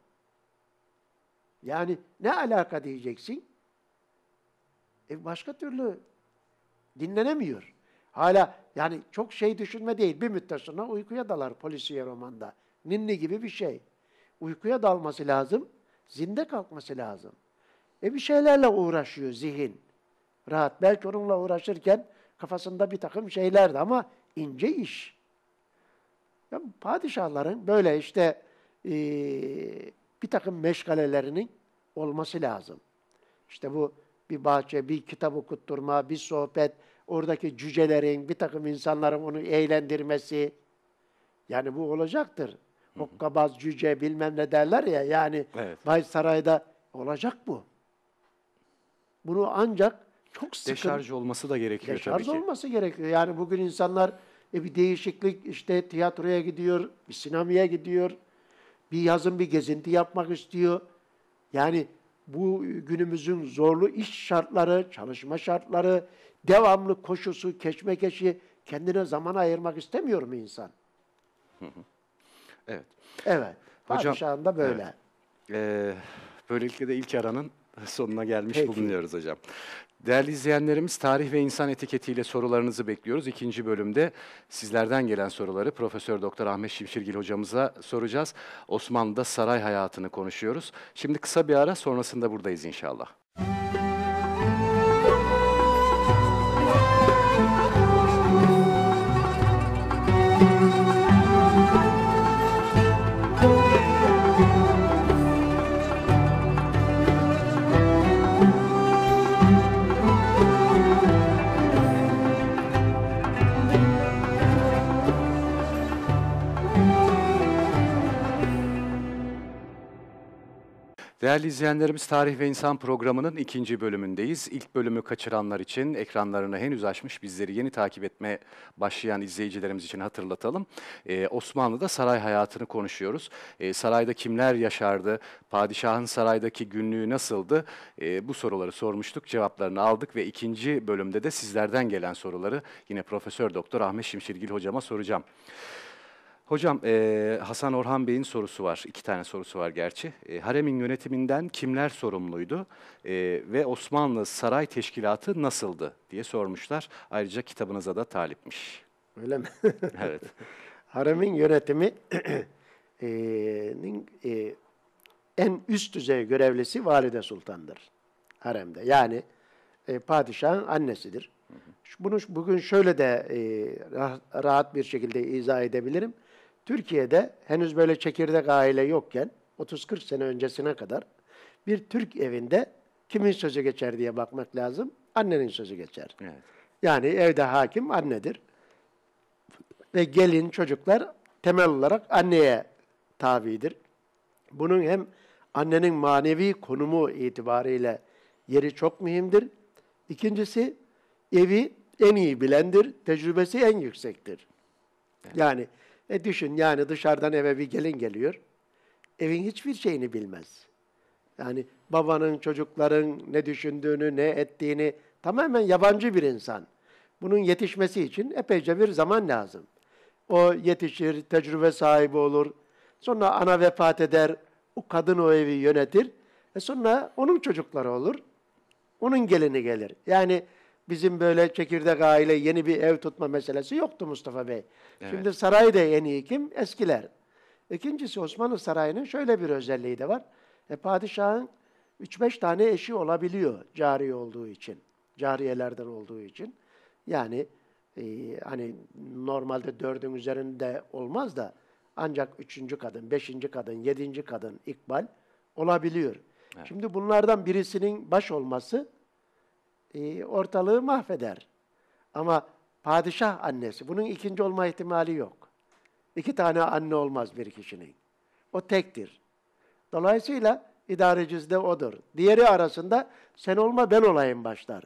[SPEAKER 2] Yani ne alaka diyeceksin? E başka türlü dinlenemiyor. Hala yani çok şey düşünme değil. Bir müddet sonra uykuya dalar polisiye romanda. Ninni gibi bir şey. Uykuya dalması lazım. Zinde kalkması lazım. E bir şeylerle uğraşıyor zihin. Rahat. Belki onunla uğraşırken kafasında bir takım şeylerdi ama ince iş. Ya padişahların böyle işte e, bir takım meşgalelerinin olması lazım. İşte bu bir bahçe, bir kitap okutturma, bir sohbet, oradaki cücelerin, bir takım insanların onu eğlendirmesi. Yani bu olacaktır. Hokkabaz, cüce bilmem ne derler ya. Yani evet. Bay Saray'da olacak bu. Bunu ancak çok
[SPEAKER 1] sıkı... Deşarj olması da gerekiyor deşarj tabii ki. Deşarj
[SPEAKER 2] olması gerekiyor. Yani bugün insanlar e, bir değişiklik işte tiyatroya gidiyor, bir sinemaya gidiyor, bir yazın bir gezinti yapmak istiyor. Yani bu günümüzün zorlu iş şartları, çalışma şartları, devamlı koşusu, keşmekeşi kendine zaman ayırmak istemiyor mu insan? Evet. Evet.
[SPEAKER 1] Hocam, Padişahında böyle. Evet. Ee, böylelikle de ilk aranın sonuna gelmiş Peki. bulunuyoruz hocam. Değerli izleyenlerimiz tarih ve insan etiketiyle sorularınızı bekliyoruz. İkinci bölümde sizlerden gelen soruları Profesör Doktor Ahmet Şimşirgil hocamıza soracağız. Osmanlı'da saray hayatını konuşuyoruz. Şimdi kısa bir ara sonrasında buradayız inşallah. Değerli izleyenlerimiz Tarih ve İnsan programının ikinci bölümündeyiz. İlk bölümü kaçıranlar için ekranlarını henüz açmış bizleri yeni takip etme başlayan izleyicilerimiz için hatırlatalım. Ee, Osmanlı'da saray hayatını konuşuyoruz. Ee, sarayda kimler yaşardı? Padişahın saraydaki günlüğü nasıldı? Ee, bu soruları sormuştuk, cevaplarını aldık ve ikinci bölümde de sizlerden gelen soruları yine Profesör Doktor Ahmet Şimşirgil hocama soracağım. Hocam e, Hasan Orhan Bey'in sorusu var. İki tane sorusu var gerçi. E, haremin yönetiminden kimler sorumluydu e, ve Osmanlı saray teşkilatı nasıldı diye sormuşlar. Ayrıca kitabınıza da talipmiş. Öyle mi? evet.
[SPEAKER 2] Haremin yönetimi'nin e, e, en üst düzey görevlisi valide sultandır haremde. Yani e, padişahın annesidir. Bunu bugün şöyle de e, rahat bir şekilde izah edebilirim. Türkiye'de henüz böyle çekirdek aile yokken 30-40 sene öncesine kadar bir Türk evinde kimin sözü geçer diye bakmak lazım. Annenin sözü geçer. Evet. Yani evde hakim annedir. Ve gelin çocuklar temel olarak anneye tabidir. Bunun hem annenin manevi konumu itibariyle yeri çok mühimdir. İkincisi evi en iyi bilendir, tecrübesi en yüksektir. Evet. Yani e düşün yani dışarıdan eve bir gelin geliyor. Evin hiçbir şeyini bilmez. Yani babanın, çocukların ne düşündüğünü, ne ettiğini tamamen yabancı bir insan. Bunun yetişmesi için epeyce bir zaman lazım. O yetişir, tecrübe sahibi olur. Sonra ana vefat eder, o kadın o evi yönetir. E sonra onun çocukları olur, onun gelini gelir. Yani bizim böyle çekirdek aile yeni bir ev tutma meselesi yoktu Mustafa Bey. Evet. Şimdi sarayda en iyi kim? eskiler. İkincisi Osmanlı Sarayı'nın şöyle bir özelliği de var. E, padişahın 3-5 tane eşi olabiliyor cari olduğu için. Cariyelerden olduğu için. Yani e, hani normalde dördün üzerinde olmaz da ancak üçüncü kadın, beşinci kadın, yedinci kadın ikbal olabiliyor. Evet. Şimdi bunlardan birisinin baş olması e, ortalığı mahveder. Ama padişah annesi, bunun ikinci olma ihtimali yok. İki tane anne olmaz bir kişinin. O tektir. Dolayısıyla idarecisi de odur. Diğeri arasında sen olma ben olayım başlar.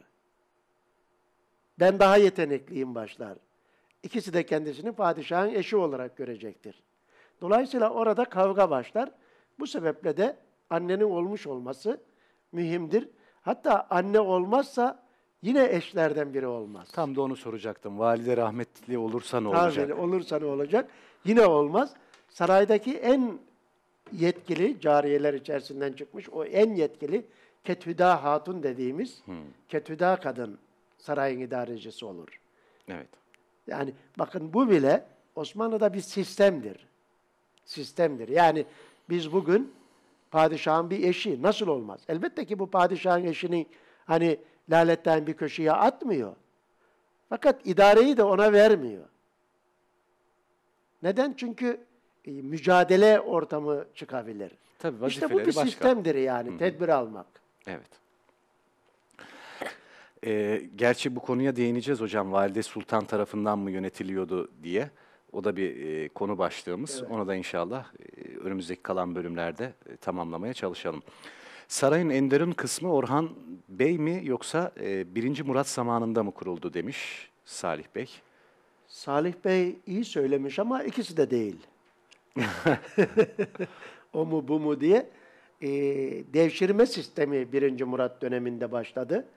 [SPEAKER 2] Ben daha yetenekliyim başlar. İkisi de kendisini padişahın eşi olarak görecektir. Dolayısıyla orada kavga başlar. Bu sebeple de annenin olmuş olması mühimdir. Hatta anne olmazsa yine eşlerden biri olmaz. Tam da onu soracaktım. Valide rahmetli olursa ne olacak? Tabii olursa ne olacak? Yine olmaz. Saraydaki en yetkili cariyeler içerisinden çıkmış o en yetkili Ketüda Hatun dediğimiz hmm. Ketüda kadın sarayın idarecisi olur. Evet. Yani bakın bu bile Osmanlı'da bir sistemdir. Sistemdir. Yani biz bugün Padişahın bir eşi. Nasıl olmaz? Elbette ki bu padişahın eşini hani laletten bir köşeye atmıyor. Fakat idareyi de ona vermiyor. Neden? Çünkü e, mücadele ortamı çıkabilir. Tabii işte bu bir başka. sistemdir yani Hı-hı. tedbir almak.
[SPEAKER 1] Evet. Ee, gerçi bu konuya değineceğiz hocam. Valide Sultan tarafından mı yönetiliyordu diye. O da bir e, konu başlığımız. Evet. Onu da inşallah e, önümüzdeki kalan bölümlerde e, tamamlamaya çalışalım. Sarayın Enderun kısmı Orhan Bey mi yoksa e, 1. Murat zamanında mı kuruldu demiş Salih Bey. Salih Bey iyi söylemiş ama ikisi de değil.
[SPEAKER 2] o
[SPEAKER 1] mu bu mu diye.
[SPEAKER 2] E, devşirme sistemi 1. Murat döneminde başladı.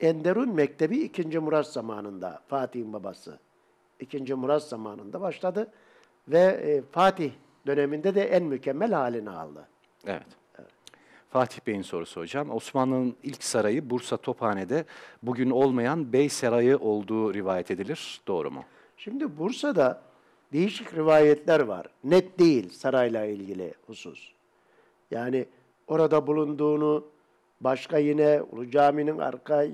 [SPEAKER 2] Enderun Mektebi 2. Murat zamanında Fatih'in babası. 2. Murat zamanında başladı ve e, Fatih döneminde de en mükemmel halini aldı.
[SPEAKER 1] Evet. evet. Fatih Bey'in sorusu hocam. Osmanlı'nın ilk sarayı Bursa Tophane'de bugün olmayan Bey Sarayı olduğu rivayet edilir. Doğru mu? Şimdi Bursa'da
[SPEAKER 2] değişik rivayetler var. Net değil sarayla ilgili husus. Yani orada bulunduğunu, başka yine Ulu Cami'nin arka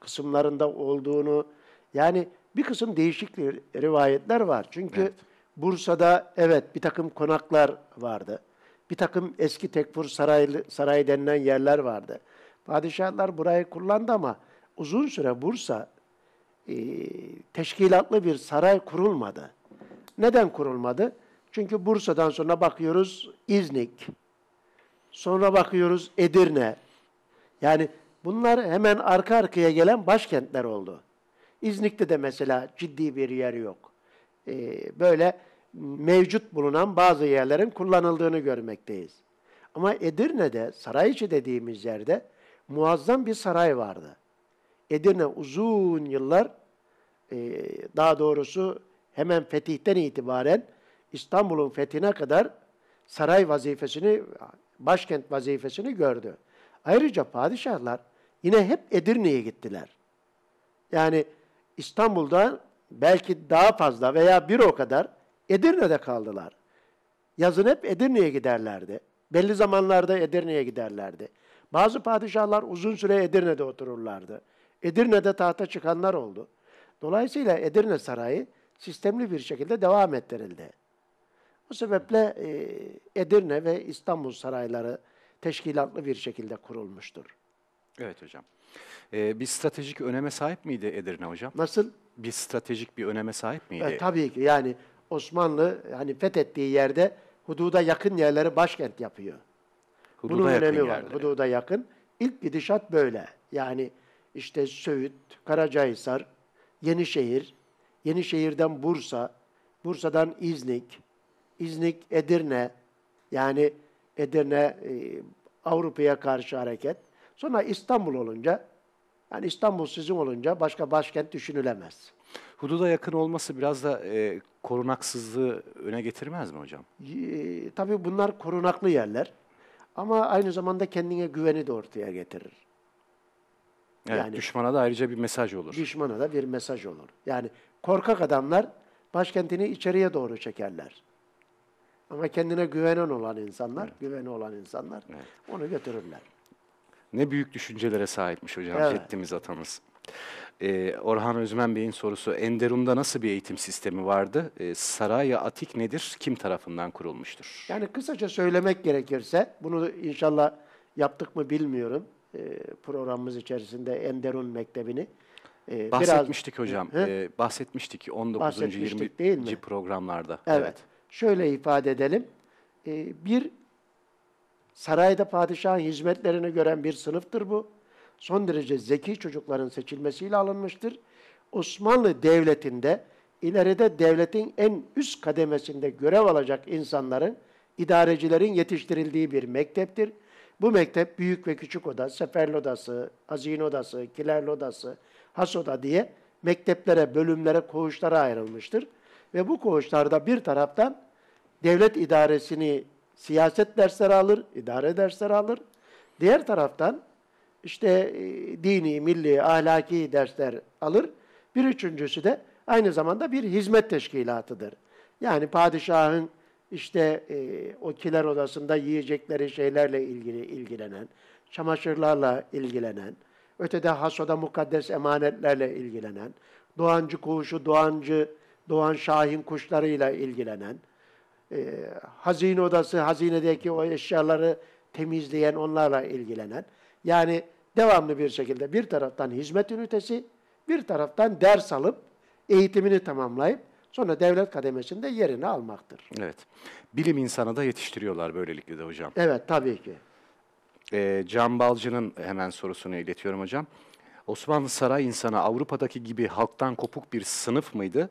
[SPEAKER 2] kısımlarında olduğunu, yani bir kısım değişik rivayetler var. Çünkü evet. Bursa'da evet bir takım konaklar vardı. Bir takım eski Tekfur saraylı, sarayı denilen yerler vardı. Padişahlar burayı kullandı ama uzun süre Bursa e, teşkilatlı bir saray kurulmadı. Neden kurulmadı? Çünkü Bursa'dan sonra bakıyoruz İznik, sonra bakıyoruz Edirne. Yani bunlar hemen arka arkaya gelen başkentler oldu. İznik'te de mesela ciddi bir yer yok. E, böyle mevcut bulunan bazı yerlerin kullanıldığını görmekteyiz. Ama Edirne'de, Sarayçı dediğimiz yerde muazzam bir saray vardı. Edirne uzun yıllar, e, daha doğrusu hemen fetihten itibaren İstanbul'un fethine kadar saray vazifesini, başkent vazifesini gördü. Ayrıca padişahlar yine hep Edirne'ye gittiler. Yani İstanbul'da belki daha fazla veya bir o kadar Edirne'de kaldılar. Yazın hep Edirne'ye giderlerdi. Belli zamanlarda Edirne'ye giderlerdi. Bazı padişahlar uzun süre Edirne'de otururlardı. Edirne'de tahta çıkanlar oldu. Dolayısıyla Edirne Sarayı sistemli bir şekilde devam ettirildi. Bu sebeple e, Edirne ve İstanbul sarayları teşkilatlı bir şekilde kurulmuştur.
[SPEAKER 1] Evet hocam. Ee, bir stratejik öneme sahip miydi Edirne hocam? Nasıl? Bir stratejik bir öneme sahip miydi? E, tabii ki yani
[SPEAKER 2] Osmanlı hani fethettiği yerde hududa yakın yerleri başkent yapıyor. Hududa Bunun yakın önemi yerleri. var. Hududa yakın. İlk gidişat böyle. Yani işte Söğüt, Karacahisar, Yenişehir, Yenişehir'den Bursa, Bursa'dan İznik, İznik, Edirne, yani Edirne e, Avrupa'ya karşı hareket. Sonra İstanbul olunca, yani İstanbul sizin olunca başka
[SPEAKER 1] başkent düşünülemez. Hududa yakın olması biraz da e, korunaksızlığı öne getirmez mi hocam? E, tabii bunlar korunaklı yerler.
[SPEAKER 2] Ama aynı zamanda kendine güveni de ortaya getirir. Evet, yani, düşmana da ayrıca bir mesaj olur. Düşmana da bir mesaj olur. Yani korkak adamlar başkentini içeriye doğru çekerler. Ama kendine güvenen olan insanlar, evet. güveni olan insanlar evet. onu götürürler.
[SPEAKER 1] Ne büyük düşüncelere sahipmiş hocam evet. Fettimiz atamız. Ee, Orhan Özmen Bey'in sorusu Enderun'da nasıl bir eğitim sistemi vardı? Ee, Saraya Atik nedir? Kim tarafından kurulmuştur?
[SPEAKER 2] Yani kısaca söylemek gerekirse bunu inşallah yaptık mı bilmiyorum ee, programımız içerisinde Enderun Mektebi'ni. Ee, bahsetmiştik biraz, hocam. Hı? Ee,
[SPEAKER 1] bahsetmiştik 19. Bahsetmiştik, 20. programlarda. Evet. evet.
[SPEAKER 2] Şöyle ifade edelim. Ee, bir Sarayda padişahın hizmetlerini gören bir sınıftır bu. Son derece zeki çocukların seçilmesiyle alınmıştır. Osmanlı Devleti'nde ileride devletin en üst kademesinde görev alacak insanların, idarecilerin yetiştirildiği bir mekteptir. Bu mektep büyük ve küçük oda, seferli odası, azin odası, kilerli odası, has oda diye mekteplere, bölümlere, koğuşlara ayrılmıştır. Ve bu koğuşlarda bir taraftan devlet idaresini siyaset dersleri alır, idare dersleri alır. Diğer taraftan işte e, dini, milli, ahlaki dersler alır. Bir üçüncüsü de aynı zamanda bir hizmet teşkilatıdır. Yani padişahın işte e, o kiler odasında yiyecekleri şeylerle ilgili ilgilenen, çamaşırlarla ilgilenen, ötede hasoda mukaddes emanetlerle ilgilenen, doğancı kuşu, doğancı, doğan şahin kuşlarıyla ilgilenen, e, hazine odası, hazinedeki o eşyaları temizleyen, onlarla ilgilenen. Yani devamlı bir şekilde bir taraftan hizmet ünitesi, bir taraftan ders alıp, eğitimini tamamlayıp, sonra devlet kademesinde yerini almaktır.
[SPEAKER 1] Evet. Bilim insanı da yetiştiriyorlar böylelikle de hocam.
[SPEAKER 2] Evet, tabii
[SPEAKER 1] ki. E, Can Balcı'nın hemen sorusunu iletiyorum hocam. Osmanlı saray insanı Avrupa'daki gibi halktan kopuk bir sınıf mıydı?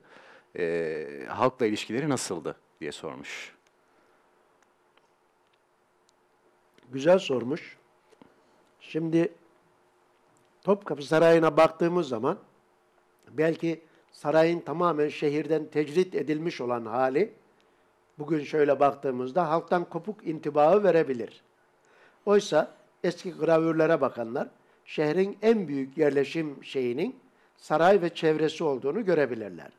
[SPEAKER 1] E, halkla ilişkileri nasıldı? diye sormuş.
[SPEAKER 2] Güzel sormuş. Şimdi Topkapı Sarayı'na baktığımız zaman belki sarayın tamamen şehirden tecrit edilmiş olan hali bugün şöyle baktığımızda halktan kopuk intibağı verebilir. Oysa eski gravürlere bakanlar şehrin en büyük yerleşim şeyinin saray ve çevresi olduğunu görebilirler.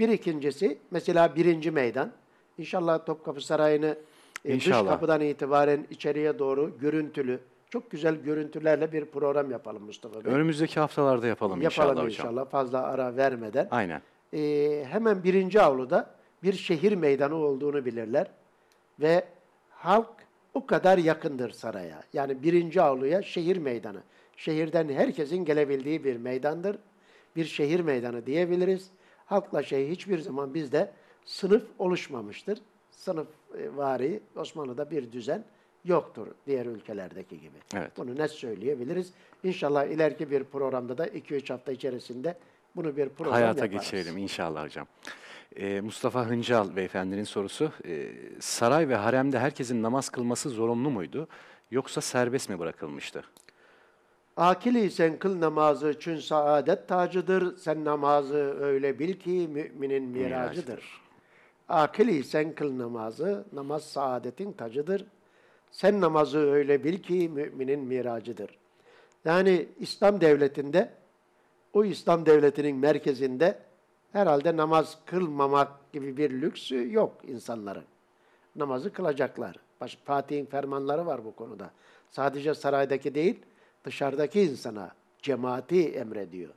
[SPEAKER 2] Bir ikincisi mesela birinci meydan. İnşallah Topkapı Sarayı'nı
[SPEAKER 1] e, İnşallah. dış kapıdan
[SPEAKER 2] itibaren içeriye doğru görüntülü, çok güzel görüntülerle bir program yapalım Mustafa Bey.
[SPEAKER 1] Önümüzdeki haftalarda yapalım, yapalım inşallah, inşallah hocam.
[SPEAKER 2] inşallah fazla ara vermeden. Aynen. Ee, hemen birinci avluda bir şehir meydanı olduğunu bilirler. Ve halk o kadar yakındır saraya. Yani birinci avluya şehir meydanı. Şehirden herkesin gelebildiği bir meydandır. Bir şehir meydanı diyebiliriz halkla şey hiçbir zaman bizde sınıf oluşmamıştır. Sınıf e, vari Osmanlı'da bir düzen yoktur diğer ülkelerdeki gibi. Evet. Bunu net söyleyebiliriz. İnşallah ileriki bir programda da 2-3 hafta içerisinde bunu bir program Hayata yaparız.
[SPEAKER 1] geçirelim inşallah hocam. Ee, Mustafa Hıncal beyefendinin sorusu, e, saray ve haremde herkesin namaz kılması zorunlu muydu yoksa serbest mi bırakılmıştı?
[SPEAKER 2] Akili sen kıl namazı çün saadet tacıdır. Sen namazı öyle bil ki müminin miracıdır. Akili sen kıl namazı, namaz saadetin tacıdır. Sen namazı öyle bil ki müminin miracıdır. Yani İslam devletinde, o İslam devletinin merkezinde herhalde namaz kılmamak gibi bir lüksü yok insanların. Namazı kılacaklar. Fatih'in fermanları var bu konuda. Sadece saraydaki değil, dışarıdaki insana cemaati emrediyor.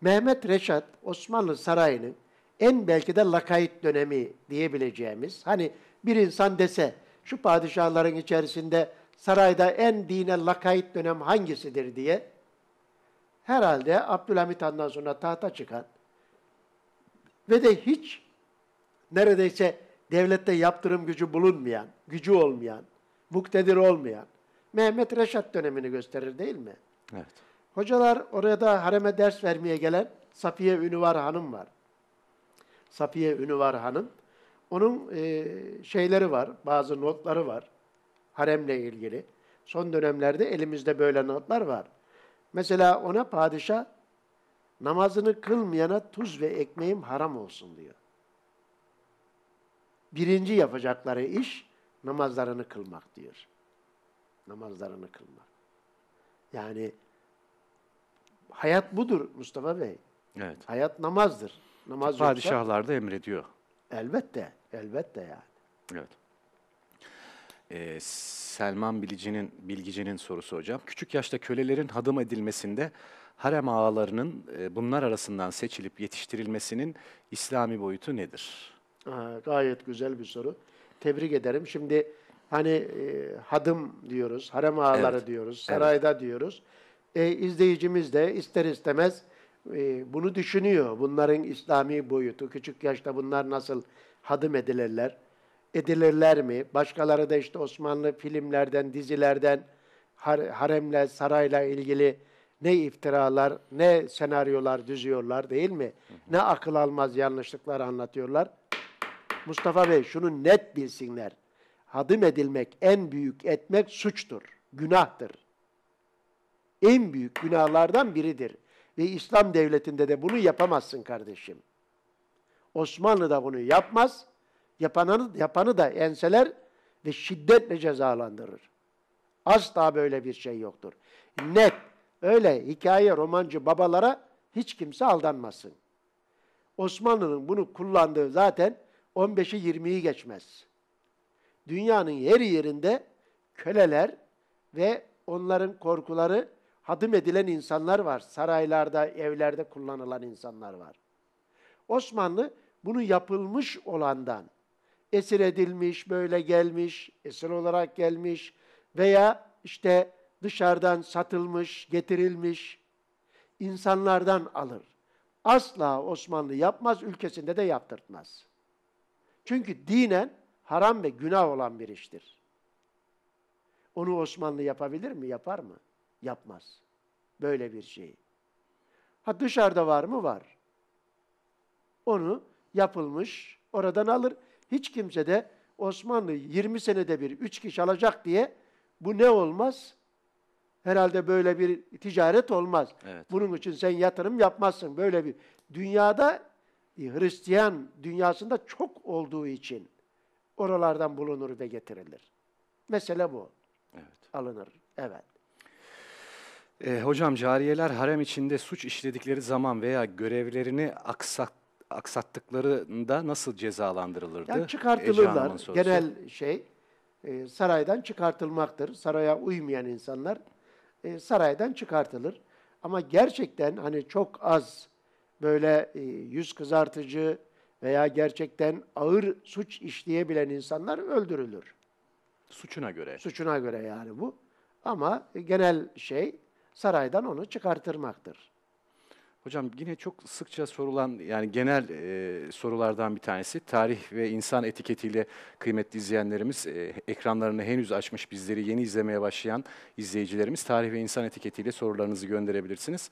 [SPEAKER 2] Mehmet Reşat Osmanlı Sarayı'nın en belki de lakayt dönemi diyebileceğimiz, hani bir insan dese şu padişahların içerisinde sarayda en dine lakayt dönem hangisidir diye herhalde Abdülhamit Han'dan sonra tahta çıkan ve de hiç neredeyse devlette yaptırım gücü bulunmayan, gücü olmayan, muktedir olmayan, Mehmet Reşat dönemini gösterir değil mi? Evet. Hocalar oraya da hareme ders vermeye gelen Safiye Ünüvar Hanım var. Safiye Ünüvar Hanım. Onun e, şeyleri var, bazı notları var haremle ilgili. Son dönemlerde elimizde böyle notlar var. Mesela ona padişah namazını kılmayana tuz ve ekmeğim haram olsun diyor. Birinci yapacakları iş namazlarını kılmak diyor namazlarını kılmak. Yani hayat budur Mustafa Bey. Evet. Hayat namazdır. Namaz yoksa, Padişahlar da emrediyor. Elbette, elbette yani.
[SPEAKER 1] Evet. Ee, Selman Bilici'nin Bilgici'nin sorusu hocam. Küçük yaşta kölelerin hadım edilmesinde harem ağalarının e, bunlar arasından seçilip yetiştirilmesinin İslami boyutu nedir?
[SPEAKER 2] Ha, gayet güzel bir soru. Tebrik ederim. Şimdi Hani e, hadım diyoruz, harem ağaları evet. diyoruz, sarayda evet. diyoruz. E, izleyicimiz de ister istemez e, bunu düşünüyor. Bunların İslami boyutu, küçük yaşta bunlar nasıl hadım edilirler, edilirler mi? Başkaları da işte Osmanlı filmlerden, dizilerden, haremle, sarayla ilgili ne iftiralar, ne senaryolar düzüyorlar değil mi? Ne akıl almaz yanlışlıklar anlatıyorlar. Mustafa Bey şunu net bilsinler hadım edilmek, en büyük etmek suçtur, günahtır. En büyük günahlardan biridir. Ve İslam devletinde de bunu yapamazsın kardeşim. Osmanlı da bunu yapmaz. Yapanı, yapanı da enseler ve şiddetle cezalandırır. Asla böyle bir şey yoktur. Net, öyle hikaye romancı babalara hiç kimse aldanmasın. Osmanlı'nın bunu kullandığı zaten 15'i 20'yi geçmez dünyanın her yerinde köleler ve onların korkuları hadım edilen insanlar var. Saraylarda, evlerde kullanılan insanlar var. Osmanlı bunu yapılmış olandan, esir edilmiş, böyle gelmiş, esir olarak gelmiş veya işte dışarıdan satılmış, getirilmiş insanlardan alır. Asla Osmanlı yapmaz, ülkesinde de yaptırtmaz. Çünkü dinen haram ve günah olan bir iştir. Onu Osmanlı yapabilir mi? Yapar mı? Yapmaz. Böyle bir şey. Ha dışarıda var mı? Var. Onu yapılmış, oradan alır. Hiç kimse de Osmanlı 20 senede bir 3 kişi alacak diye bu ne olmaz? Herhalde böyle bir ticaret olmaz. Evet. Bunun için sen yatırım yapmazsın. Böyle bir dünyada e, Hristiyan dünyasında çok olduğu için oralardan bulunur ve getirilir. Mesele bu. Evet. Alınır. Evet.
[SPEAKER 1] E, hocam cariyeler harem içinde suç işledikleri zaman veya görevlerini aksak, aksattıklarında nasıl cezalandırılırdı? Yani çıkartılırlar. Genel
[SPEAKER 2] şey e, saraydan çıkartılmaktır. Saraya uymayan insanlar e, saraydan çıkartılır. Ama gerçekten hani çok az böyle e, yüz kızartıcı, veya gerçekten ağır suç işleyebilen insanlar öldürülür.
[SPEAKER 1] Suçuna göre.
[SPEAKER 2] Suçuna göre yani bu. Ama genel şey saraydan onu çıkartırmaktır.
[SPEAKER 1] Hocam yine çok sıkça sorulan yani genel e, sorulardan bir tanesi tarih ve insan etiketiyle kıymetli izleyenlerimiz e, ekranlarını henüz açmış bizleri yeni izlemeye başlayan izleyicilerimiz tarih ve insan etiketiyle sorularınızı gönderebilirsiniz.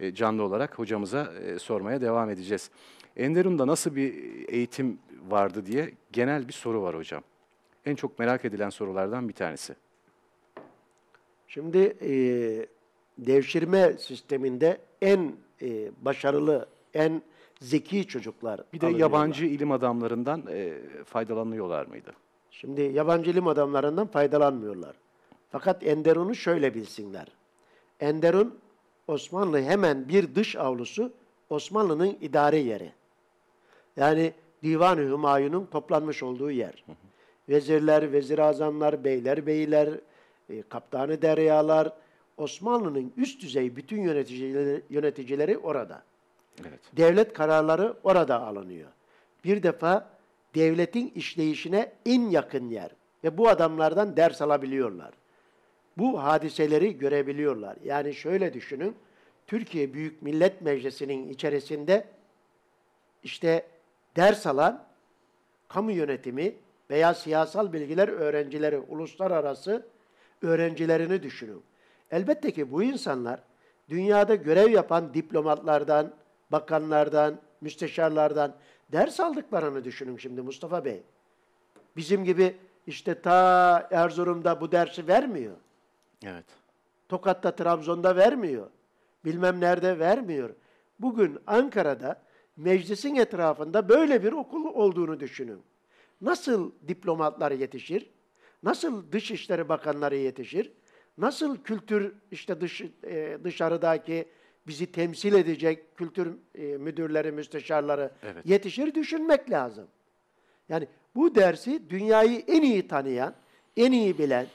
[SPEAKER 1] E, canlı olarak hocamıza e, sormaya devam edeceğiz. Enderun'da nasıl bir eğitim vardı diye genel bir soru var hocam. En çok merak edilen sorulardan bir tanesi.
[SPEAKER 2] Şimdi e, devşirme sisteminde en e, başarılı, en zeki çocuklar. Bir de yabancı
[SPEAKER 1] ilim adamlarından e, faydalanıyorlar mıydı?
[SPEAKER 2] Şimdi yabancı ilim adamlarından faydalanmıyorlar. Fakat Enderun'u şöyle bilsinler. Enderun Osmanlı hemen bir dış avlusu Osmanlı'nın idare yeri. Yani Divan-ı Hümayun'un toplanmış olduğu yer. Vezirler, vezir azamlar, beyler, beyler, e, kaptanı deryalar, Osmanlı'nın üst düzey bütün yöneticileri, yöneticileri orada. Evet. Devlet kararları orada alınıyor. Bir defa devletin işleyişine en yakın yer ve bu adamlardan ders alabiliyorlar. Bu hadiseleri görebiliyorlar. Yani şöyle düşünün, Türkiye Büyük Millet Meclisi'nin içerisinde işte ders alan kamu yönetimi veya siyasal bilgiler öğrencileri uluslararası öğrencilerini düşünün. Elbette ki bu insanlar dünyada görev yapan diplomatlardan, bakanlardan, müsteşarlardan ders aldıklarını düşünün şimdi Mustafa Bey. Bizim gibi işte ta Erzurum'da bu dersi vermiyor. Evet. Tokat'ta, Trabzon'da vermiyor. Bilmem nerede vermiyor. Bugün Ankara'da meclisin etrafında böyle bir okul olduğunu düşünün. Nasıl diplomatlar yetişir? Nasıl Dışişleri Bakanları yetişir? Nasıl kültür işte dış, e, dışarıdaki bizi temsil edecek kültür e, müdürleri, müsteşarları evet. yetişir düşünmek lazım. Yani bu dersi dünyayı en iyi tanıyan, en iyi bilen,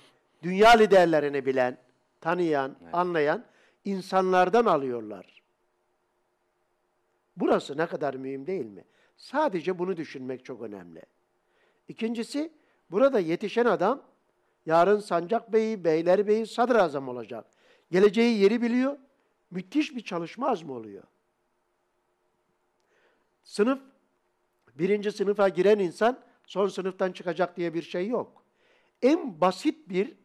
[SPEAKER 2] dünya liderlerini bilen, tanıyan, evet. anlayan insanlardan alıyorlar. Burası ne kadar mühim değil mi? Sadece bunu düşünmek çok önemli. İkincisi, burada yetişen adam yarın sancak beyi, beyler beyi, sadrazam olacak. Geleceği yeri biliyor. Müthiş bir çalışma azmi oluyor. Sınıf, birinci sınıfa giren insan son sınıftan çıkacak diye bir şey yok. En basit bir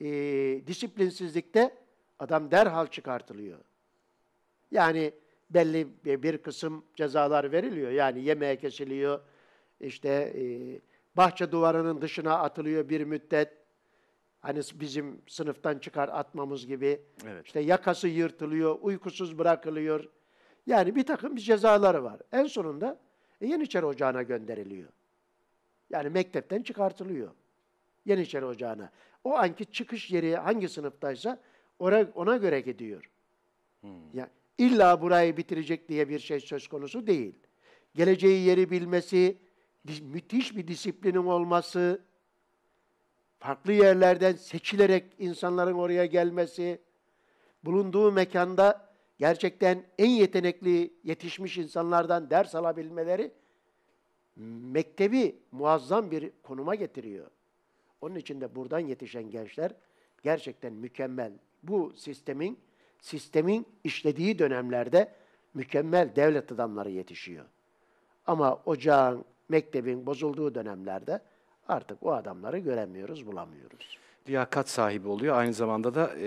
[SPEAKER 2] e, disiplinsizlikte adam derhal çıkartılıyor. Yani belli bir kısım cezalar veriliyor. Yani yemeğe kesiliyor, işte e, bahçe duvarının dışına atılıyor bir müddet. Hani bizim sınıftan çıkar atmamız gibi. Evet. İşte yakası yırtılıyor, uykusuz bırakılıyor. Yani bir takım bir cezaları var. En sonunda e, Yeniçeri Ocağı'na gönderiliyor. Yani mektepten çıkartılıyor. Yeniçeri Ocağı'na. O anki çıkış yeri hangi sınıftaysa ona, ona göre gidiyor. Hmm. Ya, illa burayı bitirecek diye bir şey söz konusu değil. Geleceği yeri bilmesi, müthiş bir disiplinin olması, farklı yerlerden seçilerek insanların oraya gelmesi, bulunduğu mekanda gerçekten en yetenekli yetişmiş insanlardan ders alabilmeleri mektebi muazzam bir konuma getiriyor. Onun için de buradan yetişen gençler gerçekten mükemmel. Bu sistemin sistemin işlediği dönemlerde mükemmel devlet adamları yetişiyor. Ama ocağın, mektebin bozulduğu dönemlerde artık o adamları göremiyoruz, bulamıyoruz.
[SPEAKER 1] Liyakat sahibi oluyor. Aynı zamanda da e,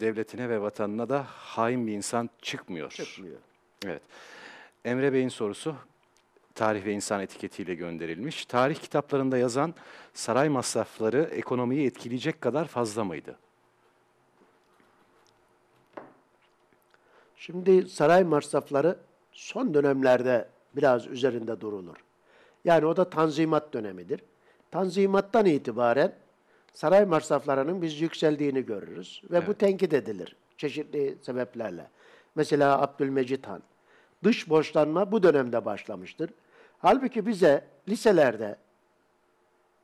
[SPEAKER 1] devletine ve vatanına da hain bir insan çıkmıyor. Çıkmıyor. Evet. Emre Bey'in sorusu tarih ve insan etiketiyle gönderilmiş. Tarih kitaplarında yazan saray masrafları ekonomiyi etkileyecek kadar fazla mıydı?
[SPEAKER 2] Şimdi saray masrafları son dönemlerde biraz üzerinde durulur. Yani o da tanzimat dönemidir. Tanzimattan itibaren saray masraflarının biz yükseldiğini görürüz ve evet. bu tenkit edilir çeşitli sebeplerle. Mesela Abdülmecit Han. Dış borçlanma bu dönemde başlamıştır. Halbuki bize liselerde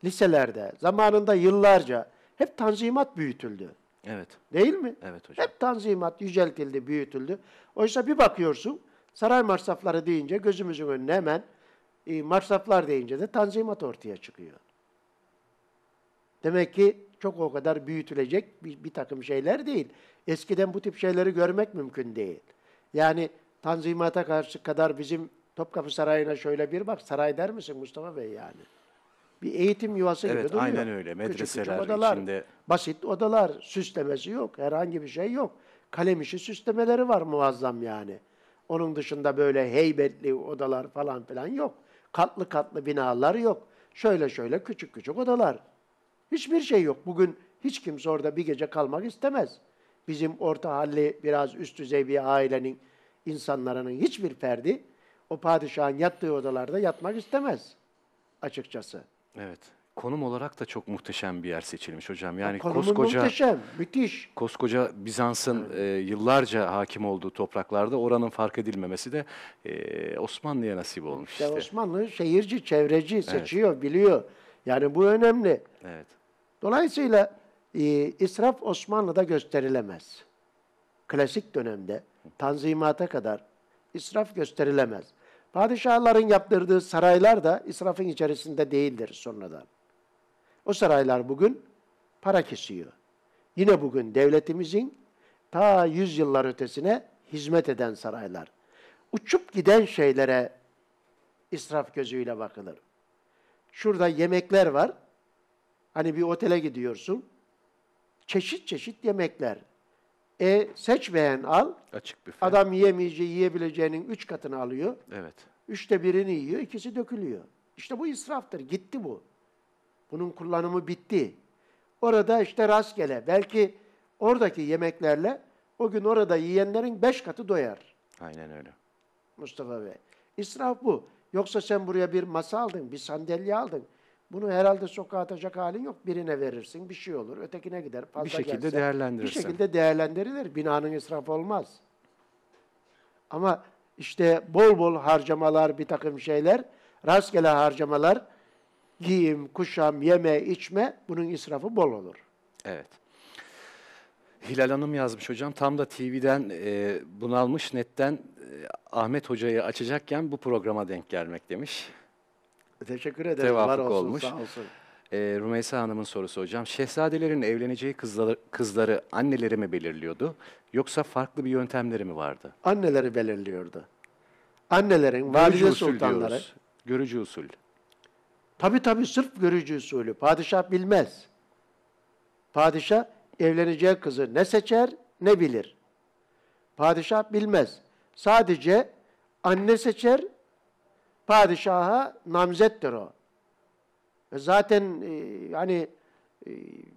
[SPEAKER 2] liselerde zamanında yıllarca hep tanzimat büyütüldü. Evet. Değil mi? Evet hocam. Hep tanzimat yüceltildi, büyütüldü. Oysa bir bakıyorsun saray marsrafları deyince gözümüzün önüne hemen e, marsraflar deyince de tanzimat ortaya çıkıyor. Demek ki çok o kadar büyütülecek bir, bir takım şeyler değil. Eskiden bu tip şeyleri görmek mümkün değil. Yani Tanzimat'a karşı kadar bizim Topkapı Sarayı'na şöyle bir bak, saray der misin Mustafa Bey yani? bir eğitim yuvası evet, gibi duruyor. Evet aynen öyle. Medreseler küçük küçük odalar, içinde. Basit odalar, süslemesi yok, herhangi bir şey yok. Kalem işi süslemeleri var muazzam yani. Onun dışında böyle heybetli odalar falan filan yok. Katlı katlı binalar yok. Şöyle şöyle küçük küçük odalar. Hiçbir şey yok. Bugün hiç kimse orada bir gece kalmak istemez. Bizim orta halli biraz üst düzey bir ailenin insanlarının hiçbir ferdi o padişahın yattığı odalarda yatmak istemez açıkçası.
[SPEAKER 1] Evet. Konum olarak da çok muhteşem bir yer seçilmiş hocam. Yani Konumu koskoca muhteşem, müthiş. Koskoca Bizans'ın e, yıllarca hakim olduğu topraklarda oranın fark edilmemesi de e, Osmanlı'ya nasip olmuş işte. işte.
[SPEAKER 2] Osmanlı şehirci, çevreci seçiyor, biliyor. Yani bu önemli. Evet. Dolayısıyla e, israf Osmanlı'da gösterilemez. Klasik dönemde Tanzimat'a kadar israf gösterilemez. Padişahların yaptırdığı saraylar da israfın içerisinde değildir sonradan. O saraylar bugün para kesiyor. Yine bugün devletimizin ta yüzyıllar ötesine hizmet eden saraylar. Uçup giden şeylere israf gözüyle bakılır. Şurada yemekler var. Hani bir otele gidiyorsun. Çeşit çeşit yemekler. E seçmeyen al. Açık büfe. Adam yiyemeyeceği, yiyebileceğinin üç katını alıyor. Evet. Üçte birini yiyor, ikisi dökülüyor. İşte bu israftır. Gitti bu. Bunun kullanımı bitti. Orada işte rastgele. Belki oradaki yemeklerle o gün orada yiyenlerin beş katı doyar. Aynen öyle. Mustafa Bey. İsraf bu. Yoksa sen buraya bir masa aldın, bir sandalye aldın, bunu herhalde sokağa atacak halin yok. Birine verirsin, bir şey olur. Ötekine gider, fazla Bir şekilde gelse, değerlendirirsin. Bir şekilde değerlendirilir. Binanın israfı olmaz. Ama işte bol bol harcamalar, bir takım şeyler, rastgele harcamalar, giyim, kuşam, yeme, içme, bunun israfı bol olur.
[SPEAKER 1] Evet. Hilal Hanım yazmış hocam. Tam da TV'den e, bunalmış netten e, Ahmet Hoca'yı açacakken bu programa denk gelmek demiş.
[SPEAKER 2] Teşekkür ederim. Tevafuk Var olsun, olmuş. Sağ olsun.
[SPEAKER 1] E, Rümeysa Hanım'ın sorusu hocam. Şehzadelerin evleneceği kızları, kızları anneleri mi belirliyordu yoksa farklı bir yöntemleri mi vardı? Anneleri belirliyordu. Annelerin, valide usul sultanları. Diyoruz.
[SPEAKER 2] Görücü usul. Tabi tabi sırf görücü usulü. Padişah bilmez. Padişah evleneceği kızı ne seçer ne bilir. Padişah bilmez. Sadece anne seçer, Padişaha namzettir o. E zaten e, hani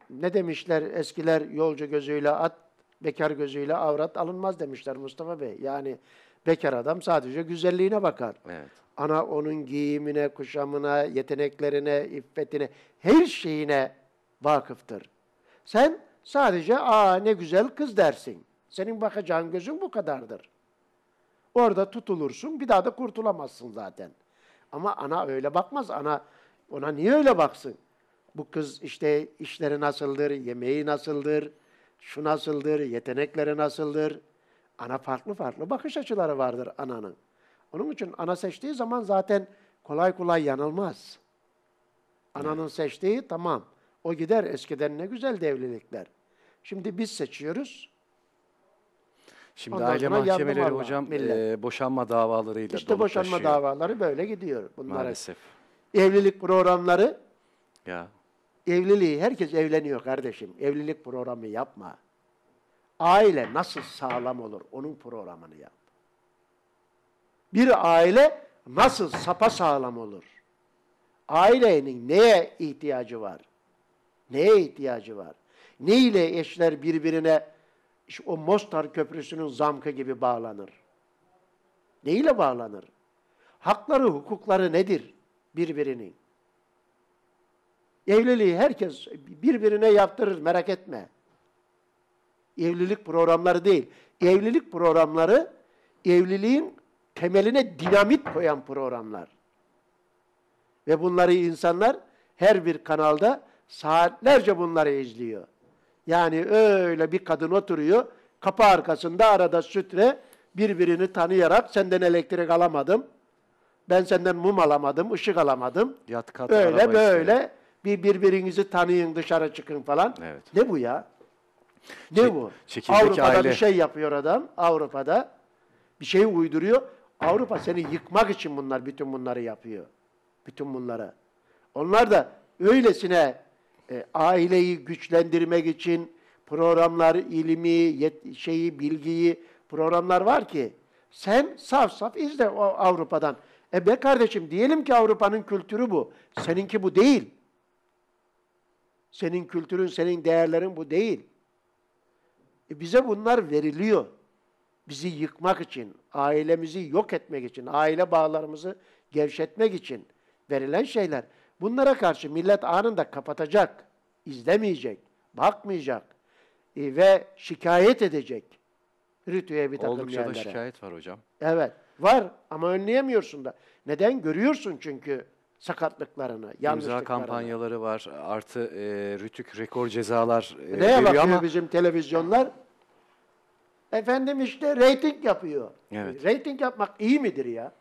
[SPEAKER 2] ne demişler eskiler yolcu gözüyle at, bekar gözüyle avrat alınmaz demişler Mustafa Bey. Yani bekar adam sadece güzelliğine bakar. Evet. Ana onun giyimine, kuşamına, yeteneklerine, iffetine, her şeyine vakıftır. Sen sadece aa ne güzel kız dersin. Senin bakacağın gözün bu kadardır. Orada tutulursun. Bir daha da kurtulamazsın zaten. Ama ana öyle bakmaz. Ana ona niye öyle baksın? Bu kız işte işleri nasıldır, yemeği nasıldır, şu nasıldır, yetenekleri nasıldır? Ana farklı farklı bakış açıları vardır ananın. Onun için ana seçtiği zaman zaten kolay kolay yanılmaz. Ananın seçtiği tamam. O gider eskiden ne güzel evlilikler. Şimdi biz seçiyoruz.
[SPEAKER 1] Şimdi Ondan aile mahkemeleri hocam e, boşanma davalarıyla İşte boşanma taşıyor.
[SPEAKER 2] davaları böyle gidiyor bunlara. Maalesef. Evlilik programları, Ya evliliği herkes evleniyor kardeşim. Evlilik programı yapma. Aile nasıl sağlam olur onun programını yap. Bir aile nasıl sapa sağlam olur? Ailenin neye ihtiyacı var? Neye ihtiyacı var? Ne ile eşler birbirine işte o Mostar Köprüsü'nün zamkı gibi bağlanır. Neyle bağlanır? Hakları, hukukları nedir birbirinin? Evliliği herkes birbirine yaptırır, merak etme. Evlilik programları değil. Evlilik programları evliliğin temeline dinamit koyan programlar. Ve bunları insanlar her bir kanalda saatlerce bunları izliyor. Yani öyle bir kadın oturuyor, kapı arkasında arada sütre birbirini tanıyarak senden elektrik alamadım, ben senden mum alamadım, ışık alamadım.
[SPEAKER 1] Yat kat Öyle böyle işte.
[SPEAKER 2] bir birbirinizi tanıyın dışarı çıkın falan. Evet. Ne bu ya?
[SPEAKER 1] Ne Çek, bu? Avrupa'da aile. bir şey
[SPEAKER 2] yapıyor adam, Avrupa'da bir şey uyduruyor. Avrupa seni yıkmak için bunlar bütün bunları yapıyor. Bütün bunları. Onlar da öylesine e, aileyi güçlendirmek için programlar, ilimi, yet, şeyi, bilgiyi programlar var ki sen saf saf izle Avrupa'dan. E be kardeşim diyelim ki Avrupa'nın kültürü bu. Seninki bu değil. Senin kültürün, senin değerlerin bu değil. E bize bunlar veriliyor. Bizi yıkmak için, ailemizi yok etmek için, aile bağlarımızı gevşetmek için verilen şeyler. Bunlara karşı millet anında kapatacak, izlemeyecek, bakmayacak e, ve şikayet edecek rütüye bir takım Oldukça yerlere. da şikayet var hocam. Evet, var ama önleyemiyorsun da. Neden? Görüyorsun çünkü sakatlıklarını, yanlışlıklarını. İmza kampanyaları
[SPEAKER 1] var, artı e, rütük rekor cezalar e, Neye bakıyor ama...
[SPEAKER 2] bizim televizyonlar? Efendim işte reyting yapıyor. Evet. Reyting yapmak iyi midir ya?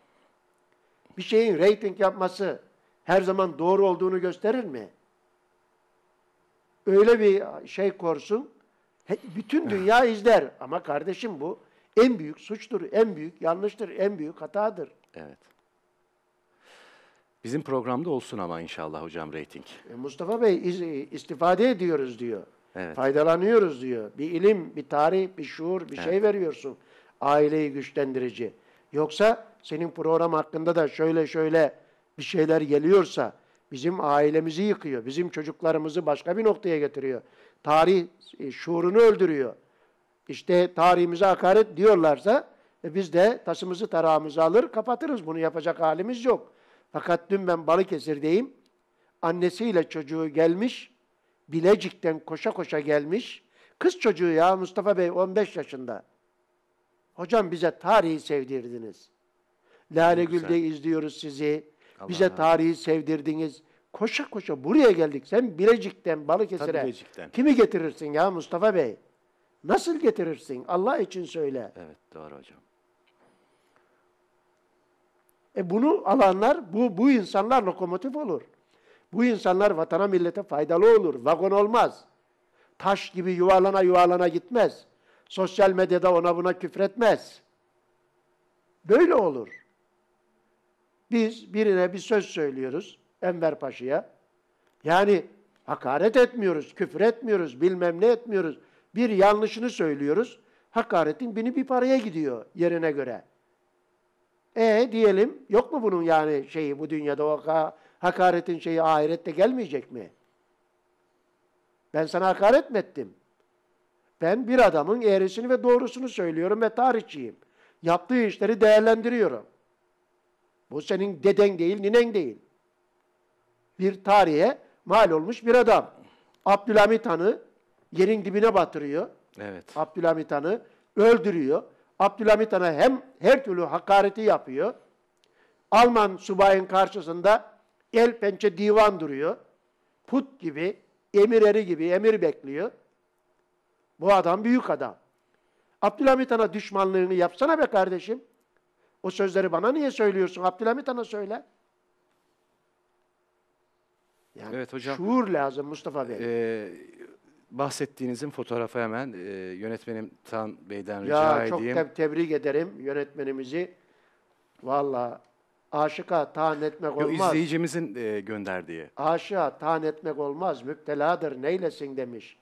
[SPEAKER 2] Bir şeyin reyting yapması her zaman doğru olduğunu gösterir mi? Öyle bir şey korsun, bütün eh. dünya izler. Ama kardeşim bu en büyük suçtur, en büyük yanlıştır, en büyük hatadır. Evet.
[SPEAKER 1] Bizim programda olsun ama inşallah hocam reyting.
[SPEAKER 2] E, Mustafa Bey e, istifade ediyoruz diyor. Evet. Faydalanıyoruz diyor. Bir ilim, bir tarih, bir şuur, bir şey evet. şey veriyorsun. Aileyi güçlendirici. Yoksa senin program hakkında da şöyle şöyle bir şeyler geliyorsa bizim ailemizi yıkıyor, bizim çocuklarımızı başka bir noktaya getiriyor. Tarih e, şuurunu öldürüyor. İşte tarihimize hakaret diyorlarsa e, biz de taşımızı, tarağımızı alır kapatırız. Bunu yapacak halimiz yok. Fakat dün ben Balıkesir'deyim. Annesiyle çocuğu gelmiş. Bilecik'ten koşa koşa gelmiş. Kız çocuğu ya Mustafa Bey 15 yaşında. Hocam bize tarihi sevdirdiniz. Lale Gül'de izliyoruz sizi. Allah Bize Allah. tarihi sevdirdiniz. Koşa koşa buraya geldik. Sen Bilecik'ten, Balıkesir'e Bilecik'ten. kimi getirirsin ya Mustafa Bey? Nasıl getirirsin? Allah için söyle.
[SPEAKER 1] Evet doğru hocam.
[SPEAKER 2] E bunu alanlar, bu, bu insanlar lokomotif olur. Bu insanlar vatana millete faydalı olur. Vagon olmaz. Taş gibi yuvarlana yuvarlana gitmez. Sosyal medyada ona buna küfretmez. Böyle olur. Biz birine bir söz söylüyoruz Enver Paşa'ya. Yani hakaret etmiyoruz, küfür etmiyoruz, bilmem ne etmiyoruz. Bir yanlışını söylüyoruz. Hakaretin bini bir paraya gidiyor yerine göre. E diyelim yok mu bunun yani şeyi bu dünyada o hakaretin şeyi ahirette gelmeyecek mi? Ben sana hakaret mi ettim? Ben bir adamın eğrisini ve doğrusunu söylüyorum ve tarihçiyim. Yaptığı işleri değerlendiriyorum. Bu senin deden değil, ninen değil. Bir tarihe mal olmuş bir adam. Abdülhamit Han'ı yerin dibine batırıyor. Evet. Abdülhamit Han'ı öldürüyor. Abdülhamit Han'a hem her türlü hakareti yapıyor. Alman subayın karşısında el pençe divan duruyor. Put gibi, emir gibi emir bekliyor. Bu adam büyük adam. Abdülhamit Han'a düşmanlığını yapsana be kardeşim. O sözleri bana niye söylüyorsun? Abdülhamit Han'a söyle.
[SPEAKER 1] Yani evet hocam.
[SPEAKER 2] Şuur lazım Mustafa Bey.
[SPEAKER 1] Ee, bahsettiğinizin fotoğrafı hemen e, yönetmenim Tan Bey'den rica ya, çok edeyim. Çok te
[SPEAKER 2] tebrik ederim yönetmenimizi. Valla aşıka tahan etmek Yo, olmaz.
[SPEAKER 1] İzleyicimizin e, gönderdiği.
[SPEAKER 2] Aşığa tahan etmek olmaz. Müpteladır neylesin demiş.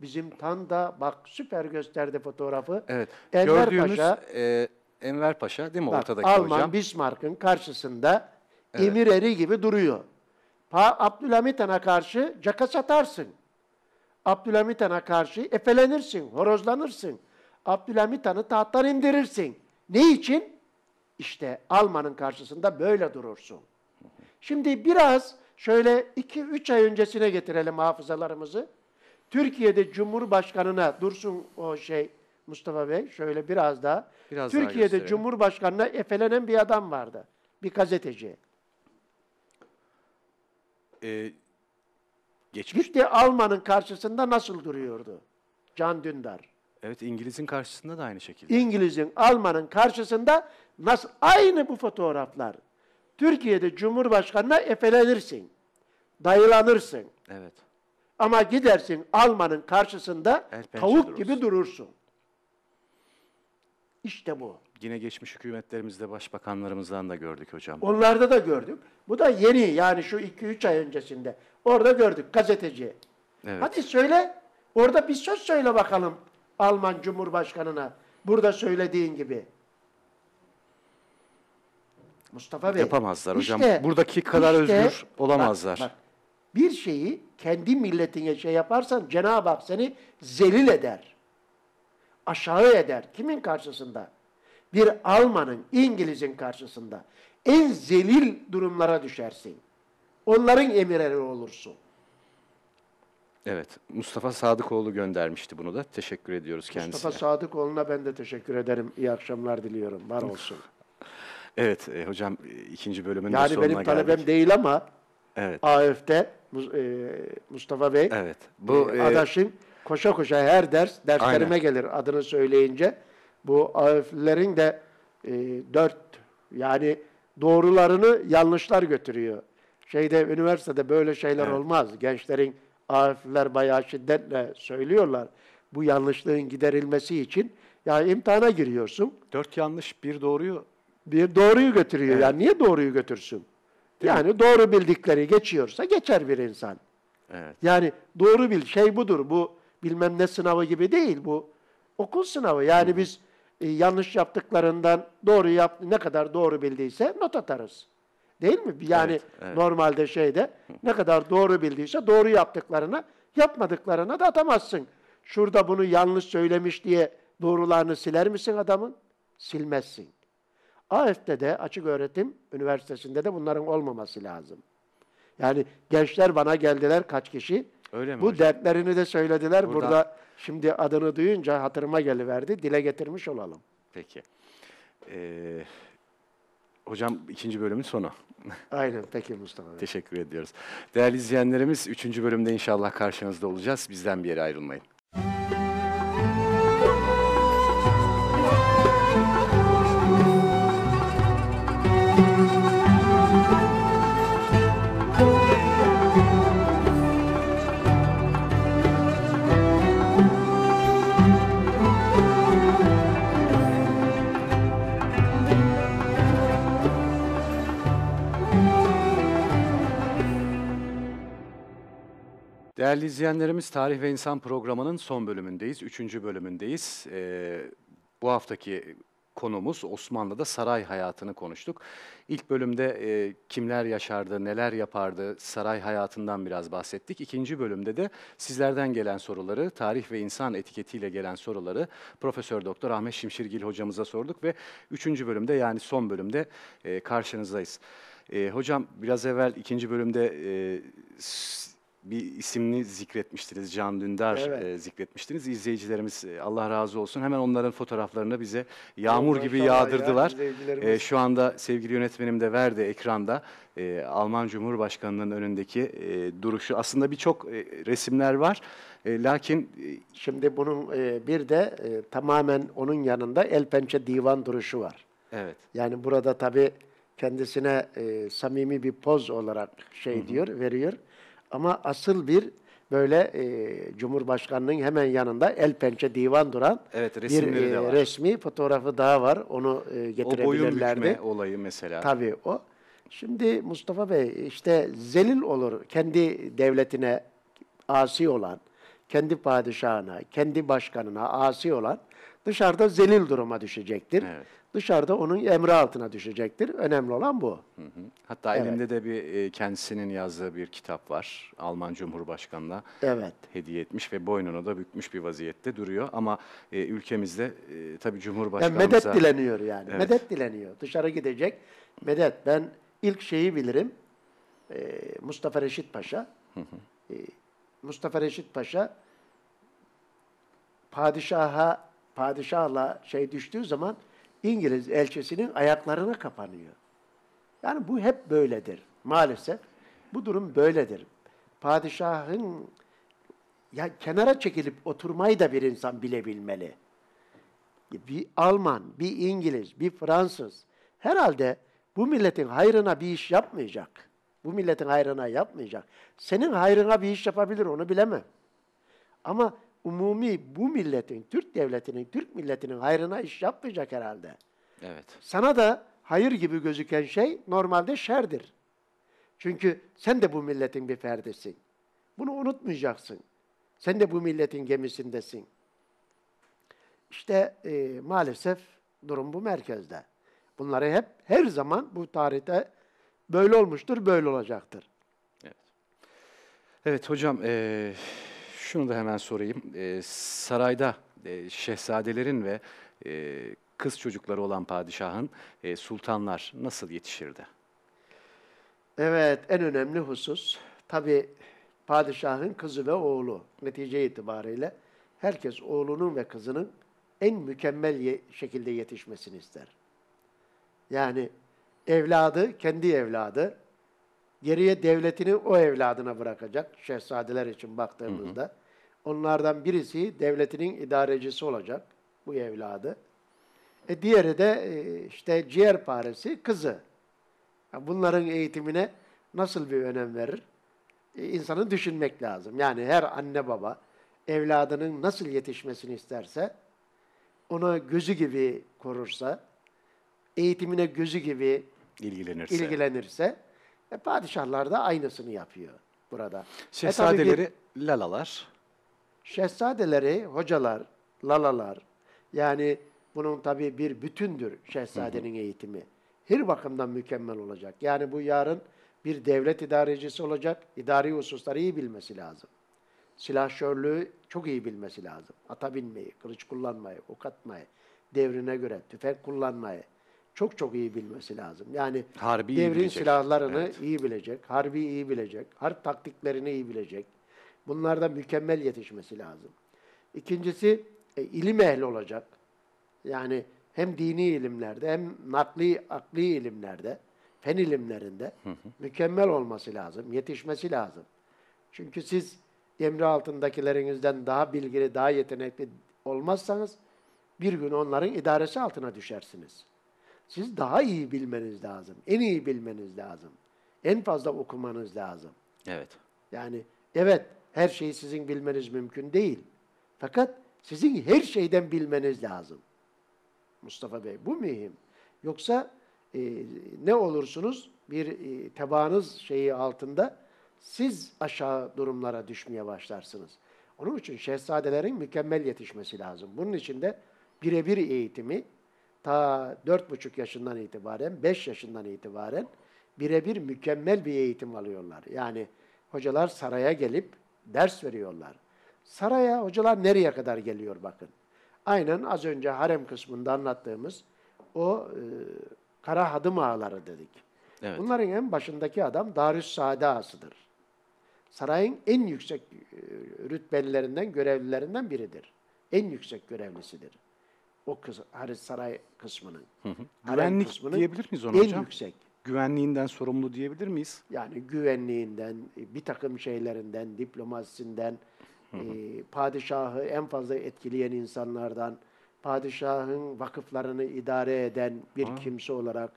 [SPEAKER 2] Bizim Tan da bak süper gösterdi fotoğrafı. Evet. Enver Gördüğünüz, Paşa, e, Enver Paşa
[SPEAKER 1] değil mi Bak, ortadaki Alman, hocam? Alman
[SPEAKER 2] Bismarck'ın karşısında evet. emir eri gibi duruyor. Pa Abdülhamit Han'a karşı caka satarsın. Abdülhamit Han'a karşı efelenirsin, horozlanırsın. Abdülhamit Han'ı tahttan indirirsin. Ne için? İşte Alman'ın karşısında böyle durursun. Şimdi biraz şöyle 2-3 ay öncesine getirelim hafızalarımızı. Türkiye'de Cumhurbaşkanına Dursun o şey Mustafa Bey şöyle biraz daha. Biraz Türkiye'de gösterelim. Cumhurbaşkanı'na efelenen bir adam vardı. Bir gazeteci.
[SPEAKER 1] Ee, geçmiş.
[SPEAKER 2] Gitti Alman'ın karşısında nasıl duruyordu? Can Dündar.
[SPEAKER 1] Evet İngiliz'in karşısında da aynı
[SPEAKER 2] şekilde. İngiliz'in, Alman'ın karşısında nasıl aynı bu fotoğraflar. Türkiye'de Cumhurbaşkanı'na efelenirsin. Dayılanırsın. Evet. Ama gidersin Alman'ın karşısında tavuk durursun. gibi durursun. İşte bu.
[SPEAKER 1] Yine geçmiş hükümetlerimizde başbakanlarımızdan da gördük hocam. Onlarda
[SPEAKER 2] da gördük. Bu da yeni yani şu 2-3 ay öncesinde. Orada gördük gazeteci. Evet. Hadi söyle. Orada bir söz söyle bakalım Alman Cumhurbaşkanı'na. Burada söylediğin gibi. Mustafa Bey. Yapamazlar işte, hocam. Buradaki kadar işte, özgür olamazlar. Bak, bak, bir şeyi kendi milletine şey yaparsan Cenab-ı Hak seni zelil eder aşağı eder. Kimin karşısında? Bir Alman'ın, İngiliz'in karşısında. En zelil durumlara düşersin. Onların emirleri olursun.
[SPEAKER 1] Evet, Mustafa Sadıkoğlu göndermişti bunu da. Teşekkür ediyoruz kendisine. Mustafa
[SPEAKER 2] Sadıkoğlu'na ben de teşekkür ederim. İyi akşamlar diliyorum. Var olsun.
[SPEAKER 1] evet e, hocam e, ikinci bölümün yani sonuna geldik. Yani benim talebem geldik.
[SPEAKER 2] değil ama evet. AF'de e, Mustafa Bey, evet. bu e, e adaşın koşa koşa her ders derslerime Aynen. gelir adını söyleyince. Bu AÖF'lerin de e, dört yani doğrularını yanlışlar götürüyor. Şeyde üniversitede böyle şeyler evet. olmaz. Gençlerin AÖF'ler bayağı şiddetle söylüyorlar. Bu yanlışlığın giderilmesi için yani imtihana giriyorsun. Dört yanlış bir doğruyu bir doğruyu götürüyor. Evet. Yani niye doğruyu götürsün? Değil yani mi? doğru bildikleri geçiyorsa geçer bir insan. Evet. Yani doğru bil şey budur. Bu bilmem ne sınavı gibi değil bu. Okul sınavı. Yani biz e, yanlış yaptıklarından doğru yap ne kadar doğru bildiyse not atarız. Değil mi? Yani evet, evet. normalde şeyde ne kadar doğru bildiyse doğru yaptıklarına, yapmadıklarına da atamazsın. Şurada bunu yanlış söylemiş diye doğrularını siler misin adamın? Silmezsin. AF'de de açık öğretim üniversitesinde de bunların olmaması lazım. Yani gençler bana geldiler kaç kişi? Öyle mi Bu hocam? dertlerini de söylediler. Burada, Burada şimdi adını duyunca hatırıma geliverdi. Dile getirmiş olalım.
[SPEAKER 1] Peki. Ee, hocam ikinci bölümün sonu. Aynen peki Mustafa Bey. Teşekkür ediyoruz. Değerli izleyenlerimiz üçüncü bölümde inşallah karşınızda olacağız. Bizden bir yere ayrılmayın. Değerli izleyenlerimiz Tarih ve İnsan programının son bölümündeyiz, üçüncü bölümündeyiz. Ee, bu haftaki konumuz Osmanlı'da saray hayatını konuştuk. İlk bölümde e, kimler yaşardı, neler yapardı, saray hayatından biraz bahsettik. İkinci bölümde de sizlerden gelen soruları, tarih ve insan etiketiyle gelen soruları Profesör Doktor Ahmet Şimşirgil hocamıza sorduk ve üçüncü bölümde yani son bölümde e, karşınızdayız. E, hocam biraz evvel ikinci bölümde e, bir isimli zikretmiştiniz. Can Dündar evet. e, zikretmiştiniz. İzleyicilerimiz e, Allah razı olsun hemen onların fotoğraflarını bize yağmur evet, gibi yağdırdılar. Ya, e, şu anda sevgili yönetmenim de verdi ekranda e, Alman Cumhurbaşkanı'nın önündeki e, duruşu. Aslında birçok e, resimler var. E, lakin e, şimdi bunun e, bir de e, tamamen onun yanında El
[SPEAKER 2] Pençe Divan duruşu var. Evet. Yani burada tabii kendisine e, samimi bir poz olarak şey hı hı. diyor, veriyor. Ama asıl bir böyle e, Cumhurbaşkanının hemen yanında el pençe divan duran
[SPEAKER 1] evet, bir e,
[SPEAKER 2] resmi fotoğrafı daha var. Onu e, getirebilirlerdi. O boyun bükme
[SPEAKER 1] olayı mesela.
[SPEAKER 2] Tabii o. Şimdi Mustafa Bey işte zelil olur kendi devletine asi olan, kendi padişahına, kendi başkanına asi olan dışarıda zelil duruma düşecektir. Evet. Dışarıda onun emri altına düşecektir. Önemli olan bu.
[SPEAKER 1] Hı hı. Hatta evet. elimde de bir e, kendisinin yazdığı bir kitap var. Alman Cumhurbaşkanı'na evet. hediye etmiş ve boynunu da bükmüş bir vaziyette duruyor. Ama e, ülkemizde e, tabii Cumhurbaşkanımıza... Yani medet dileniyor yani. Evet. Medet
[SPEAKER 2] dileniyor. Dışarı gidecek. Medet. Ben ilk şeyi bilirim. E, Mustafa Reşit Paşa.
[SPEAKER 1] Hı hı.
[SPEAKER 2] Mustafa Reşit Paşa padişaha padişahla şey düştüğü zaman İngiliz elçisinin ayaklarına kapanıyor. Yani bu hep böyledir. Maalesef bu durum böyledir. Padişahın ya kenara çekilip oturmayı da bir insan bilebilmeli. Bir Alman, bir İngiliz, bir Fransız herhalde bu milletin hayrına bir iş yapmayacak. Bu milletin hayrına yapmayacak. Senin hayrına bir iş yapabilir onu bilemem. Ama umumi bu milletin, Türk devletinin, Türk milletinin hayrına iş yapmayacak herhalde. Evet. Sana da hayır gibi gözüken şey normalde şerdir. Çünkü sen de bu milletin bir ferdisin. Bunu unutmayacaksın. Sen de bu milletin gemisindesin. İşte e, maalesef durum bu merkezde. Bunları hep her zaman bu tarihte böyle olmuştur, böyle olacaktır.
[SPEAKER 1] Evet, evet hocam... E şunu da hemen sorayım. E, sarayda e, şehzadelerin ve e, kız çocukları olan padişahın e, sultanlar nasıl yetişirdi?
[SPEAKER 2] Evet, en önemli husus tabii padişahın kızı ve oğlu netice itibariyle herkes oğlunun ve kızının en mükemmel ye şekilde yetişmesini ister. Yani evladı, kendi evladı, geriye devletini o evladına bırakacak şehzadeler için baktığımızda. Hı hı. Onlardan birisi devletinin idarecisi olacak bu evladı. E diğeri de e, işte ciğer paresi kızı. bunların eğitimine nasıl bir önem verir? E, insanı düşünmek lazım. Yani her anne baba evladının nasıl yetişmesini isterse, ona gözü gibi korursa, eğitimine gözü gibi ilgilenirse, ilgilenirse e, padişahlar da aynısını yapıyor burada. E, Şehzadeleri e, lalalar. Şehzadeleri hocalar, lalalar, yani bunun tabii bir bütündür şehzadenin hı hı. eğitimi. Her bakımdan mükemmel olacak. Yani bu yarın bir devlet idarecisi olacak, idari hususları iyi bilmesi lazım. Silahşörlüğü çok iyi bilmesi lazım. Ata binmeyi, kılıç kullanmayı, ok atmayı, devrine göre tüfek kullanmayı çok çok iyi bilmesi lazım. Yani harbi devrin silahlarını evet. iyi bilecek, harbi iyi bilecek, harp taktiklerini iyi bilecek Bunlarda mükemmel yetişmesi lazım. İkincisi e, ilim ehli olacak. Yani hem dini ilimlerde hem nakli, akli ilimlerde, fen ilimlerinde hı hı. mükemmel olması lazım, yetişmesi lazım. Çünkü siz emri altındakilerinizden daha bilgili, daha yetenekli olmazsanız bir gün onların idaresi altına düşersiniz. Siz daha iyi bilmeniz lazım, en iyi bilmeniz lazım, en fazla okumanız lazım. Evet. Yani evet her şeyi sizin bilmeniz mümkün değil. Fakat sizin her şeyden bilmeniz lazım. Mustafa Bey bu mühim. Yoksa e, ne olursunuz bir e, tebaanız şeyi altında siz aşağı durumlara düşmeye başlarsınız. Onun için şehzadelerin mükemmel yetişmesi lazım. Bunun için de birebir eğitimi ta dört buçuk yaşından itibaren, beş yaşından itibaren birebir mükemmel bir eğitim alıyorlar. Yani hocalar saraya gelip ders veriyorlar. Saraya hocalar nereye kadar geliyor bakın. Aynen az önce harem kısmında anlattığımız o e, kara hadım ağaları dedik. Evet. Bunların en başındaki adam Darüs Saade ağasıdır. Sarayın en yüksek e, rütbelilerinden, görevlilerinden biridir. En yüksek görevlisidir. O kız, saray kısmının.
[SPEAKER 1] Hı hı. Güvenlik kısmının diyebilir miyiz ona en hocam? En yüksek güvenliğinden sorumlu diyebilir
[SPEAKER 2] miyiz? Yani güvenliğinden, e, bir takım şeylerinden, diplomasisinden, e, padişahı en fazla etkileyen insanlardan, padişahın vakıflarını idare eden bir ha. kimse olarak,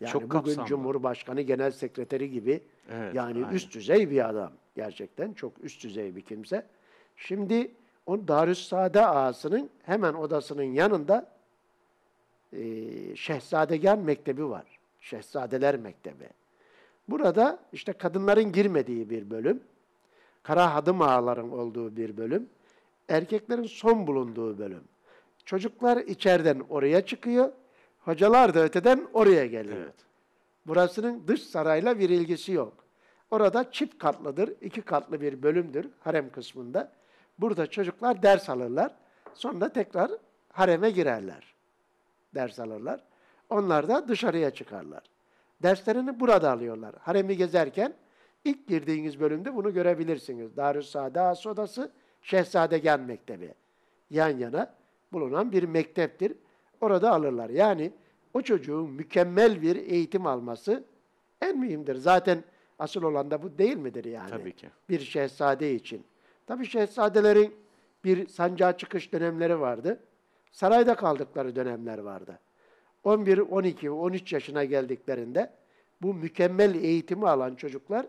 [SPEAKER 2] yani Çok bugün kapsamlı. Cumhurbaşkanı Genel Sekreteri gibi evet, yani aynen. üst düzey bir adam. Gerçekten çok üst düzey bir kimse. Şimdi o Darüssade ağasının hemen odasının yanında e, Şehzadegan Mektebi var. Şehzadeler Mektebi. Burada işte kadınların girmediği bir bölüm, kara hadım ağaların olduğu bir bölüm, erkeklerin son bulunduğu bölüm. Çocuklar içeriden oraya çıkıyor, hocalar da öteden oraya geliyor. Evet. Burasının dış sarayla bir ilgisi yok. Orada çift katlıdır, iki katlı bir bölümdür harem kısmında. Burada çocuklar ders alırlar, sonra tekrar hareme girerler. Ders alırlar. Onlar da dışarıya çıkarlar. Derslerini burada alıyorlar. Haremi gezerken ilk girdiğiniz bölümde bunu görebilirsiniz. Darüssade Has Odası, Şehzadegen Mektebi. Yan yana bulunan bir mekteptir. Orada alırlar. Yani o çocuğun mükemmel bir eğitim alması en mühimdir. Zaten asıl olan da bu değil midir yani? Tabii ki. Bir şehzade için. Tabii şehzadelerin bir sancağa çıkış dönemleri vardı. Sarayda kaldıkları dönemler vardı. 11, 12, 13 yaşına geldiklerinde bu mükemmel eğitimi alan çocuklar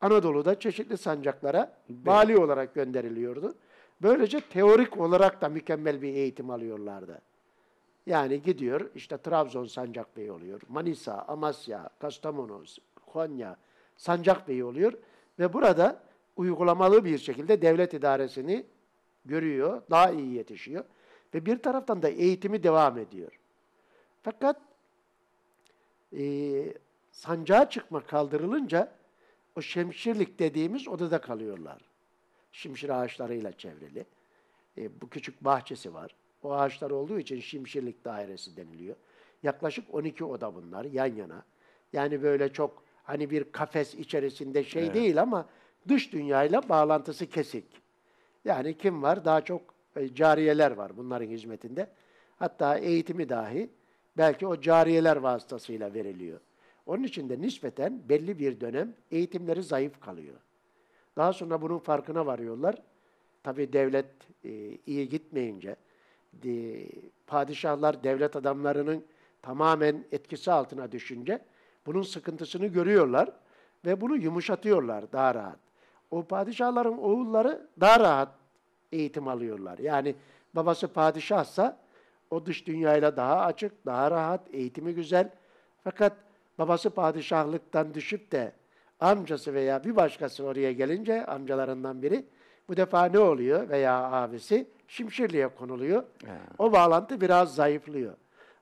[SPEAKER 2] Anadolu'da çeşitli sancaklara bali olarak gönderiliyordu. Böylece teorik olarak da mükemmel bir eğitim alıyorlardı. Yani gidiyor işte Trabzon Sancakbeyi oluyor, Manisa, Amasya, Kastamonu, Konya Sancakbeyi oluyor ve burada uygulamalı bir şekilde devlet idaresini görüyor, daha iyi yetişiyor ve bir taraftan da eğitimi devam ediyor. Fakat e, sancağa çıkma kaldırılınca o şemşirlik dediğimiz odada kalıyorlar. Şimşir ağaçlarıyla çevrili. E, bu küçük bahçesi var. O ağaçlar olduğu için şimşirlik dairesi deniliyor. Yaklaşık 12 oda bunlar yan yana. Yani böyle çok hani bir kafes içerisinde şey evet. değil ama dış dünyayla bağlantısı kesik. Yani kim var? Daha çok e, cariyeler var bunların hizmetinde. Hatta eğitimi dahi belki o cariyeler vasıtasıyla veriliyor. Onun için de nispeten belli bir dönem eğitimleri zayıf kalıyor. Daha sonra bunun farkına varıyorlar. Tabii devlet e, iyi gitmeyince, e, padişahlar devlet adamlarının tamamen etkisi altına düşünce bunun sıkıntısını görüyorlar ve bunu yumuşatıyorlar daha rahat. O padişahların oğulları daha rahat eğitim alıyorlar. Yani babası padişahsa o dış dünyayla daha açık, daha rahat, eğitimi güzel. Fakat babası padişahlıktan düşüp de amcası veya bir başkası oraya gelince amcalarından biri bu defa ne oluyor veya abisi Şimşirli'ye konuluyor. He. O bağlantı biraz zayıflıyor.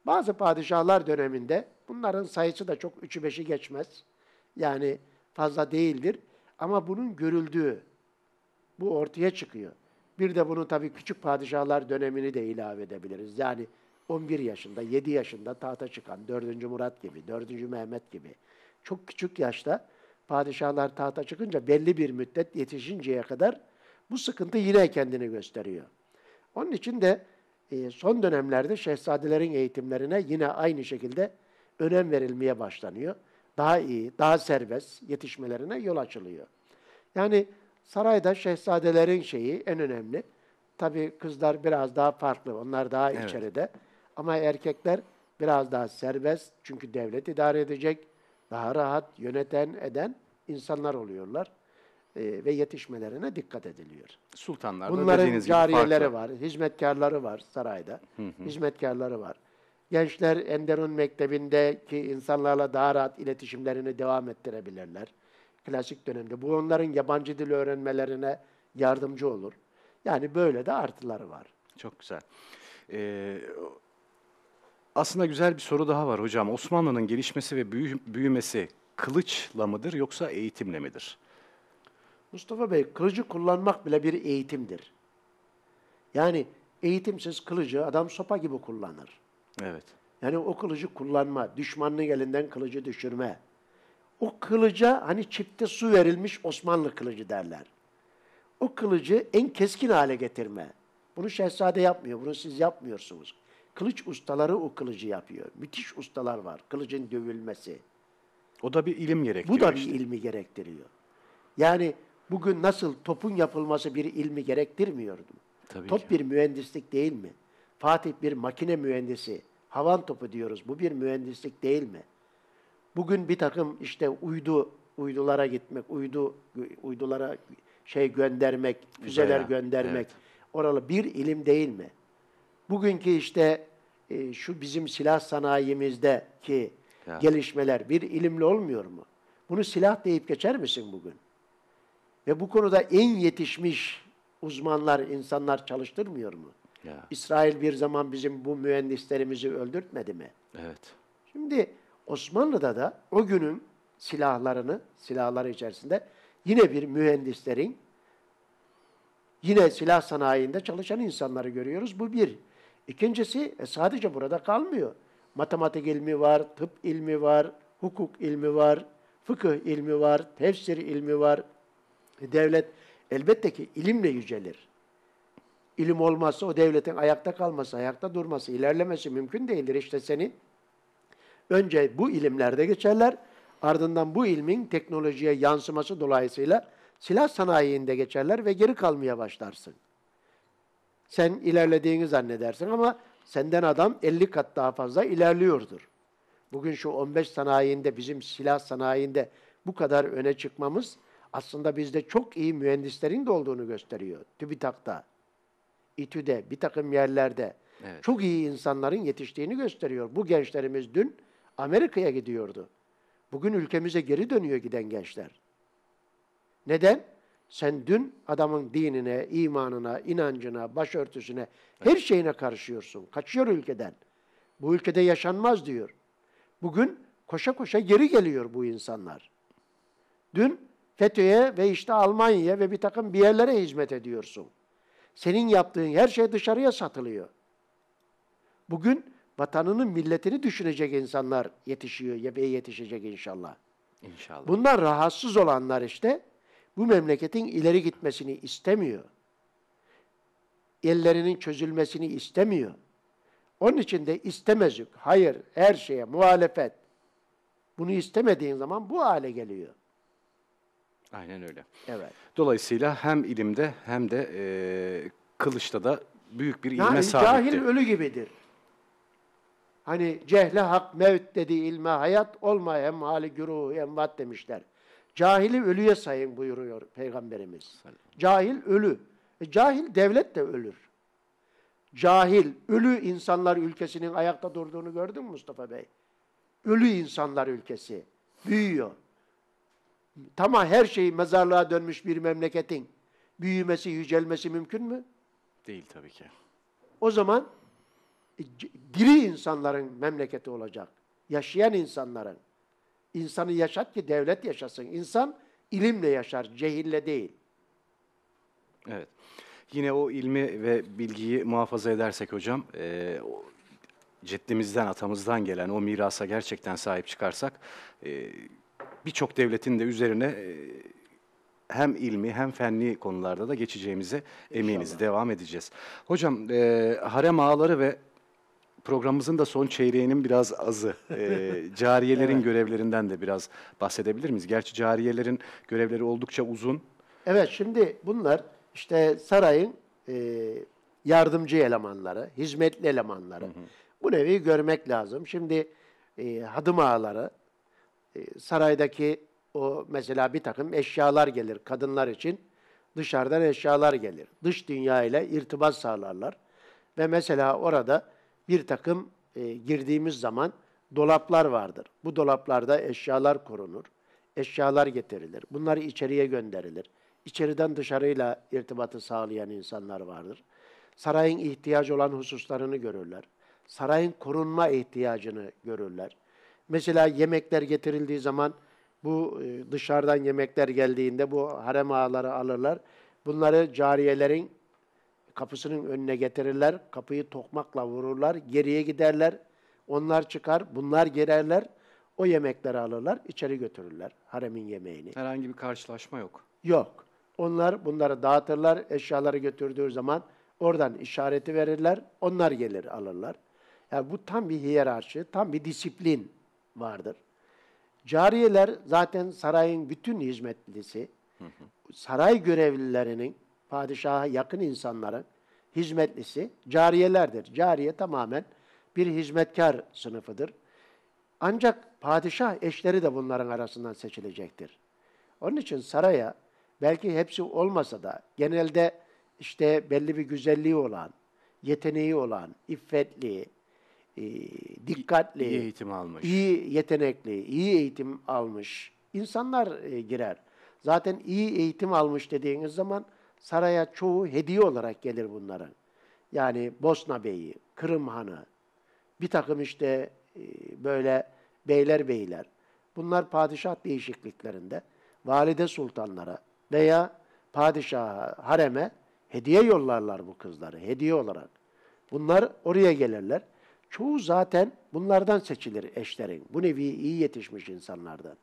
[SPEAKER 2] Bazı padişahlar döneminde bunların sayısı da çok üçü beşi geçmez. Yani fazla değildir. Ama bunun görüldüğü, bu ortaya çıkıyor. Bir de bunu tabii küçük padişahlar dönemini de ilave edebiliriz. Yani 11 yaşında, 7 yaşında tahta çıkan 4. Murat gibi, 4. Mehmet gibi çok küçük yaşta padişahlar tahta çıkınca belli bir müddet yetişinceye kadar bu sıkıntı yine kendini gösteriyor. Onun için de e, son dönemlerde şehzadelerin eğitimlerine yine aynı şekilde önem verilmeye başlanıyor. Daha iyi, daha serbest yetişmelerine yol açılıyor. Yani Sarayda şehzadelerin şeyi en önemli. Tabii kızlar biraz daha farklı. Onlar daha evet. içeride. Ama erkekler biraz daha serbest. Çünkü devlet idare edecek, daha rahat yöneten, eden insanlar oluyorlar. E, ve yetişmelerine dikkat ediliyor.
[SPEAKER 1] Sultanlar Bunların cariyeleri
[SPEAKER 2] var, hizmetkarları var sarayda. Hı hı. Hizmetkarları var. Gençler Enderun Mektebi'ndeki insanlarla daha rahat iletişimlerini devam ettirebilirler. Klasik dönemde. Bu onların yabancı dil öğrenmelerine yardımcı olur. Yani böyle de artıları var.
[SPEAKER 1] Çok güzel. Ee, aslında güzel bir soru daha var hocam. Osmanlı'nın gelişmesi ve büyü, büyümesi kılıçla mıdır yoksa eğitimle midir? Mustafa
[SPEAKER 2] Bey, kılıcı kullanmak bile bir eğitimdir. Yani eğitimsiz kılıcı adam sopa gibi kullanır. Evet. Yani o kılıcı kullanma, düşmanın elinden kılıcı düşürme, o kılıca hani çifte su verilmiş Osmanlı kılıcı derler. O kılıcı en keskin hale getirme. Bunu şehzade yapmıyor, bunu siz yapmıyorsunuz. Kılıç ustaları o kılıcı yapıyor. Müthiş ustalar var kılıcın dövülmesi. O da bir
[SPEAKER 1] ilim gerektiriyor. Bu da bir işte.
[SPEAKER 2] ilmi gerektiriyor. Yani bugün nasıl topun yapılması bir ilmi gerektirmiyordu. Tabii Top ki. bir mühendislik değil mi? Fatih bir makine mühendisi. Havan topu diyoruz. Bu bir mühendislik değil mi? Bugün bir takım işte uydu uydulara gitmek, uydu uydulara şey göndermek, füzeler göndermek. Evet. Oralı bir ilim değil mi? Bugünkü işte e, şu bizim silah sanayimizdeki ya. gelişmeler bir ilimle olmuyor mu? Bunu silah deyip geçer misin bugün? Ve bu konuda en yetişmiş uzmanlar, insanlar çalıştırmıyor mu? Ya. İsrail bir zaman bizim bu mühendislerimizi öldürtmedi mi? Evet. Şimdi Osmanlı'da da o günün silahlarını, silahları içerisinde yine bir mühendislerin, yine silah sanayinde çalışan insanları görüyoruz. Bu bir. İkincisi e, sadece burada kalmıyor. Matematik ilmi var, tıp ilmi var, hukuk ilmi var, fıkıh ilmi var, tefsir ilmi var. E, devlet elbette ki ilimle yücelir. İlim olmazsa o devletin ayakta kalması, ayakta durması, ilerlemesi mümkün değildir. İşte senin Önce bu ilimlerde geçerler, ardından bu ilmin teknolojiye yansıması dolayısıyla silah sanayiinde geçerler ve geri kalmaya başlarsın. Sen ilerlediğini zannedersin ama senden adam 50 kat daha fazla ilerliyordur. Bugün şu 15 sanayiinde bizim silah sanayiinde bu kadar öne çıkmamız aslında bizde çok iyi mühendislerin de olduğunu gösteriyor. TÜBİTAK'ta, İTÜ'de, bir takım yerlerde evet. çok iyi insanların yetiştiğini gösteriyor. Bu gençlerimiz dün Amerika'ya gidiyordu. Bugün ülkemize geri dönüyor giden gençler. Neden? Sen dün adamın dinine, imanına, inancına, başörtüsüne, her şeyine karışıyorsun. Kaçıyor ülkeden. Bu ülkede yaşanmaz diyor. Bugün koşa koşa geri geliyor bu insanlar. Dün FETÖ'ye ve işte Almanya'ya ve bir takım bir yerlere hizmet ediyorsun. Senin yaptığın her şey dışarıya satılıyor. Bugün vatanının, milletini düşünecek insanlar yetişiyor, ya yetişecek inşallah. İnşallah. Bunlar rahatsız olanlar işte bu memleketin ileri gitmesini istemiyor. Ellerinin çözülmesini istemiyor. Onun için de istemezük, hayır, her şeye muhalefet. Bunu istemediğin zaman bu hale geliyor.
[SPEAKER 1] Aynen öyle. Evet. Dolayısıyla hem ilimde hem de e, kılıçta da büyük bir ilme yani, sahiptir. Cahil
[SPEAKER 2] ölü gibidir. Hani cehle hak mevt dedi ilme hayat olma hem hali güruhu envat demişler. Cahili ölüye sayın buyuruyor Peygamberimiz. Cahil ölü. E, cahil devlet de ölür. Cahil, ölü insanlar ülkesinin ayakta durduğunu gördün mü Mustafa Bey? Ölü insanlar ülkesi. Büyüyor. Tamam her şeyi mezarlığa dönmüş bir memleketin büyümesi, yücelmesi mümkün mü? Değil tabii ki. O zaman e, diri insanların memleketi olacak. Yaşayan insanların. İnsanı yaşat ki devlet yaşasın. İnsan ilimle yaşar, cehille değil.
[SPEAKER 1] Evet. Yine o ilmi ve bilgiyi muhafaza edersek hocam, e, o ceddimizden, atamızdan gelen o mirasa gerçekten sahip çıkarsak, e, birçok devletin de üzerine e, hem ilmi hem fenli konularda da geçeceğimize eminiz. İnşallah. Devam edeceğiz. Hocam, e, harem ağları ve programımızın da son çeyreğinin biraz azı. E, cariyelerin evet. görevlerinden de biraz bahsedebilir miyiz? Gerçi cariyelerin görevleri oldukça uzun. Evet şimdi bunlar işte
[SPEAKER 2] sarayın e, yardımcı elemanları, hizmetli elemanları. Hı hı. Bu nevi görmek lazım. Şimdi e, hadım ağaları, e, saraydaki o mesela bir takım eşyalar gelir kadınlar için. Dışarıdan eşyalar gelir. Dış dünya ile irtibat sağlarlar. Ve mesela orada bir takım e, girdiğimiz zaman dolaplar vardır. Bu dolaplarda eşyalar korunur, eşyalar getirilir. Bunlar içeriye gönderilir. İçeriden dışarıyla irtibatı sağlayan insanlar vardır. Sarayın ihtiyaç olan hususlarını görürler. Sarayın korunma ihtiyacını görürler. Mesela yemekler getirildiği zaman bu e, dışarıdan yemekler geldiğinde bu harem ağaları alırlar. Bunları cariyelerin kapısının önüne getirirler, kapıyı tokmakla vururlar, geriye giderler. Onlar çıkar, bunlar girerler. O yemekleri alırlar, içeri götürürler haremin yemeğini.
[SPEAKER 1] Herhangi bir karşılaşma yok.
[SPEAKER 2] Yok. Onlar bunları dağıtırlar, eşyaları götürdüğü zaman oradan işareti verirler, onlar gelir alırlar. Yani bu tam bir hiyerarşi, tam bir disiplin vardır. Cariyeler zaten sarayın bütün hizmetlisi, hı hı. saray görevlilerinin padişaha yakın insanların hizmetlisi cariyelerdir. Cariye tamamen bir hizmetkar sınıfıdır. Ancak padişah eşleri de bunların arasından seçilecektir. Onun için saraya belki hepsi olmasa da genelde işte belli bir güzelliği olan, yeteneği olan, iffetli, e, dikkatli, iyi eğitim almış. iyi yetenekli, iyi eğitim almış insanlar e, girer. Zaten iyi eğitim almış dediğiniz zaman Saraya çoğu hediye olarak gelir bunların. Yani Bosna Beyi, Kırım Hanı, bir takım işte e, böyle beyler beyler. Bunlar padişah değişikliklerinde valide sultanlara veya padişaha, hareme hediye yollarlar bu kızları hediye olarak. Bunlar oraya gelirler. Çoğu zaten bunlardan seçilir eşlerin. Bu nevi iyi yetişmiş insanlardan.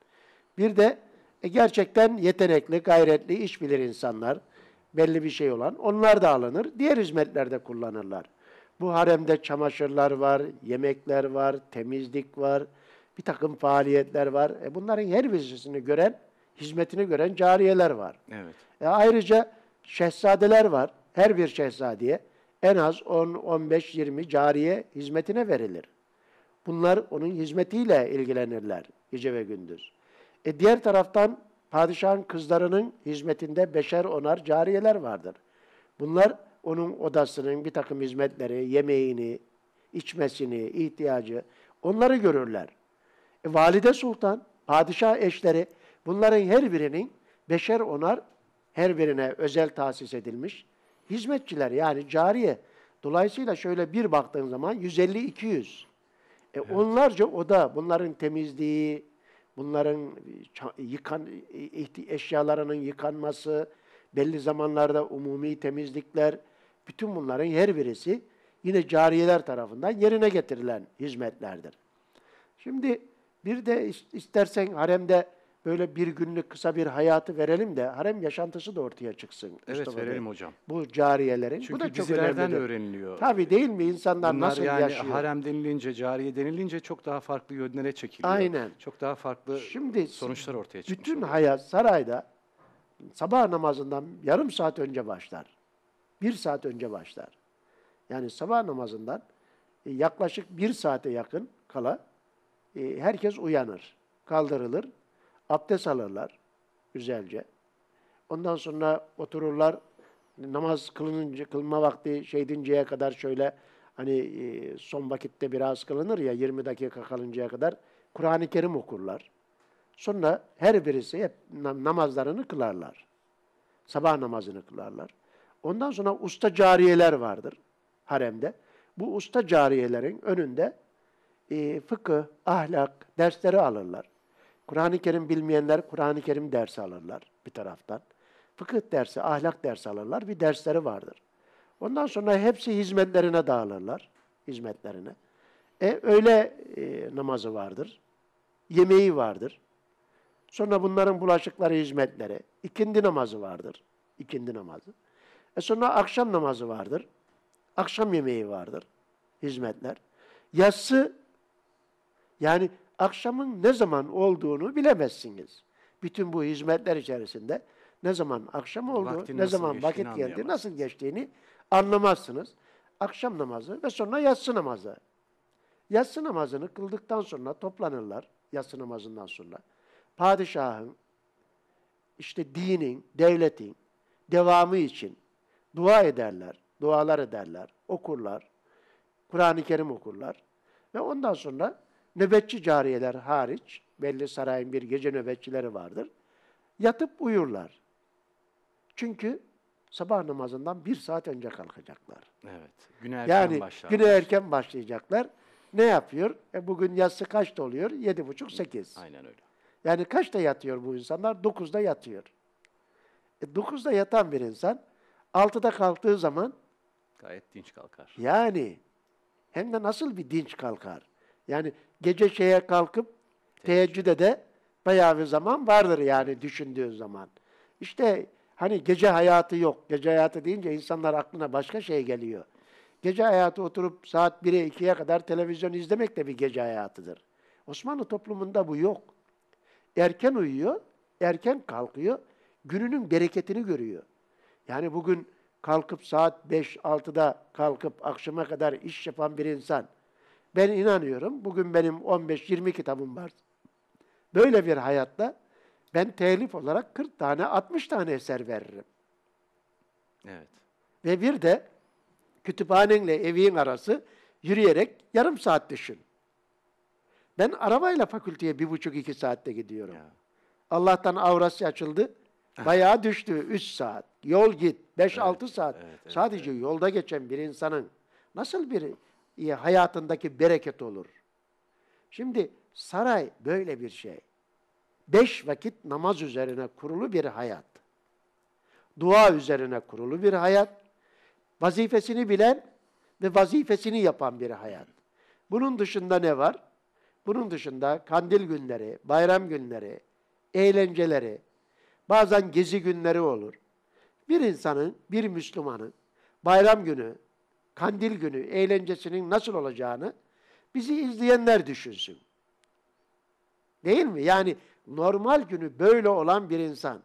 [SPEAKER 2] Bir de e, gerçekten yetenekli, gayretli, iş bilir insanlar belli bir şey olan onlar da alınır. Diğer hizmetlerde kullanırlar. Bu haremde çamaşırlar var, yemekler var, temizlik var, bir takım faaliyetler var. E bunların her birisini gören, hizmetini gören cariyeler var. Evet. E ayrıca şehzadeler var. Her bir şehzadeye en az 10, 15, 20 cariye hizmetine verilir. Bunlar onun hizmetiyle ilgilenirler gece ve gündüz. E diğer taraftan Padişahın kızlarının hizmetinde beşer onar cariyeler vardır. Bunlar onun odasının bir takım hizmetleri, yemeğini, içmesini, ihtiyacı onları görürler. E, valide sultan, padişah eşleri bunların her birinin beşer onar her birine özel tahsis edilmiş hizmetçiler yani cariye. Dolayısıyla şöyle bir baktığın zaman 150-200. E, evet. Onlarca oda bunların temizliği, Bunların yıkan e, eşyalarının yıkanması, belli zamanlarda umumi temizlikler, bütün bunların her birisi yine cariyeler tarafından yerine getirilen hizmetlerdir. Şimdi bir de istersen haremde böyle bir günlük kısa bir hayatı verelim de harem yaşantısı da ortaya çıksın. Evet Mustafa verelim Bey. hocam. Bu cariyelerin. Çünkü bu da çok önemlidir.
[SPEAKER 1] öğreniliyor. Tabii
[SPEAKER 2] değil mi? İnsanlar Bunlar nasıl yani yaşıyor? harem
[SPEAKER 1] denilince, cariye denilince çok daha farklı yönlere çekiliyor. Aynen. Çok daha farklı Şimdi, sonuçlar ortaya çıkıyor.
[SPEAKER 2] Bütün oluyor. hayat sarayda sabah namazından yarım saat önce başlar. Bir saat önce başlar. Yani sabah namazından e, yaklaşık bir saate yakın kala e, herkes uyanır, kaldırılır Abdest alırlar güzelce. Ondan sonra otururlar namaz kılınınca, kılma vakti şeydinceye kadar şöyle hani e, son vakitte biraz kılınır ya 20 dakika kalıncaya kadar Kur'an-ı Kerim okurlar. Sonra her birisi hep namazlarını kılarlar. Sabah namazını kılarlar. Ondan sonra usta cariyeler vardır haremde. Bu usta cariyelerin önünde e, fıkıh, ahlak dersleri alırlar. Kur'an-ı Kerim bilmeyenler Kur'an-ı Kerim dersi alırlar bir taraftan. Fıkıh dersi, ahlak dersi alırlar. Bir dersleri vardır. Ondan sonra hepsi hizmetlerine dağılırlar. Hizmetlerine. E öyle e, namazı vardır. Yemeği vardır. Sonra bunların bulaşıkları, hizmetleri. ikindi namazı vardır. İkindi namazı. E sonra akşam namazı vardır. Akşam yemeği vardır. Hizmetler. Yatsı yani akşamın ne zaman olduğunu bilemezsiniz. Bütün bu hizmetler içerisinde ne zaman akşam oldu, Vakti ne zaman vakit geldi, nasıl geçtiğini anlamazsınız. Akşam namazı ve sonra yatsı namazı. Yatsı namazını kıldıktan sonra toplanırlar, yatsı namazından sonra. Padişahın, işte dinin, devletin devamı için dua ederler, dualar ederler, okurlar, Kur'an-ı Kerim okurlar. Ve ondan sonra nöbetçi cariyeler hariç, belli sarayın bir gece nöbetçileri vardır, yatıp uyurlar. Çünkü sabah namazından bir saat önce kalkacaklar.
[SPEAKER 1] Evet, güne erken yani, başlarlar. güne erken
[SPEAKER 2] başlayacaklar. Ne yapıyor? E bugün yatsı kaçta oluyor? Yedi buçuk, sekiz. Aynen öyle. Yani kaçta yatıyor bu insanlar? Dokuzda yatıyor. E, dokuzda yatan bir insan, altıda kalktığı zaman...
[SPEAKER 1] Gayet dinç kalkar.
[SPEAKER 2] Yani, hem de nasıl bir dinç kalkar? Yani gece şeye kalkıp teheccüde de bayağı bir zaman vardır yani düşündüğü zaman. İşte hani gece hayatı yok. Gece hayatı deyince insanlar aklına başka şey geliyor. Gece hayatı oturup saat 1'e 2'ye kadar televizyon izlemek de bir gece hayatıdır. Osmanlı toplumunda bu yok. Erken uyuyor, erken kalkıyor, gününün bereketini görüyor. Yani bugün kalkıp saat 5-6'da kalkıp akşama kadar iş yapan bir insan ben inanıyorum. Bugün benim 15-20 kitabım var. Böyle bir hayatta ben telif olarak 40 tane, 60 tane eser veririm. Evet. Ve bir de kütüphanenle evin arası yürüyerek yarım saat düşün. Ben arabayla fakülteye bir buçuk iki saatte gidiyorum. Ya. Allah'tan avrasya açıldı. Ah. Bayağı düştü. Üç saat. Yol git. Beş evet, altı saat. Evet, evet, Sadece evet. yolda geçen bir insanın nasıl bir hayatındaki bereket olur. Şimdi saray böyle bir şey. Beş vakit namaz üzerine kurulu bir hayat. Dua üzerine kurulu bir hayat. Vazifesini bilen ve vazifesini yapan bir hayat. Bunun dışında ne var? Bunun dışında kandil günleri, bayram günleri, eğlenceleri, bazen gezi günleri olur. Bir insanın, bir Müslümanın bayram günü, kandil günü eğlencesinin nasıl olacağını bizi izleyenler düşünsün. Değil mi? Yani normal günü böyle olan bir insan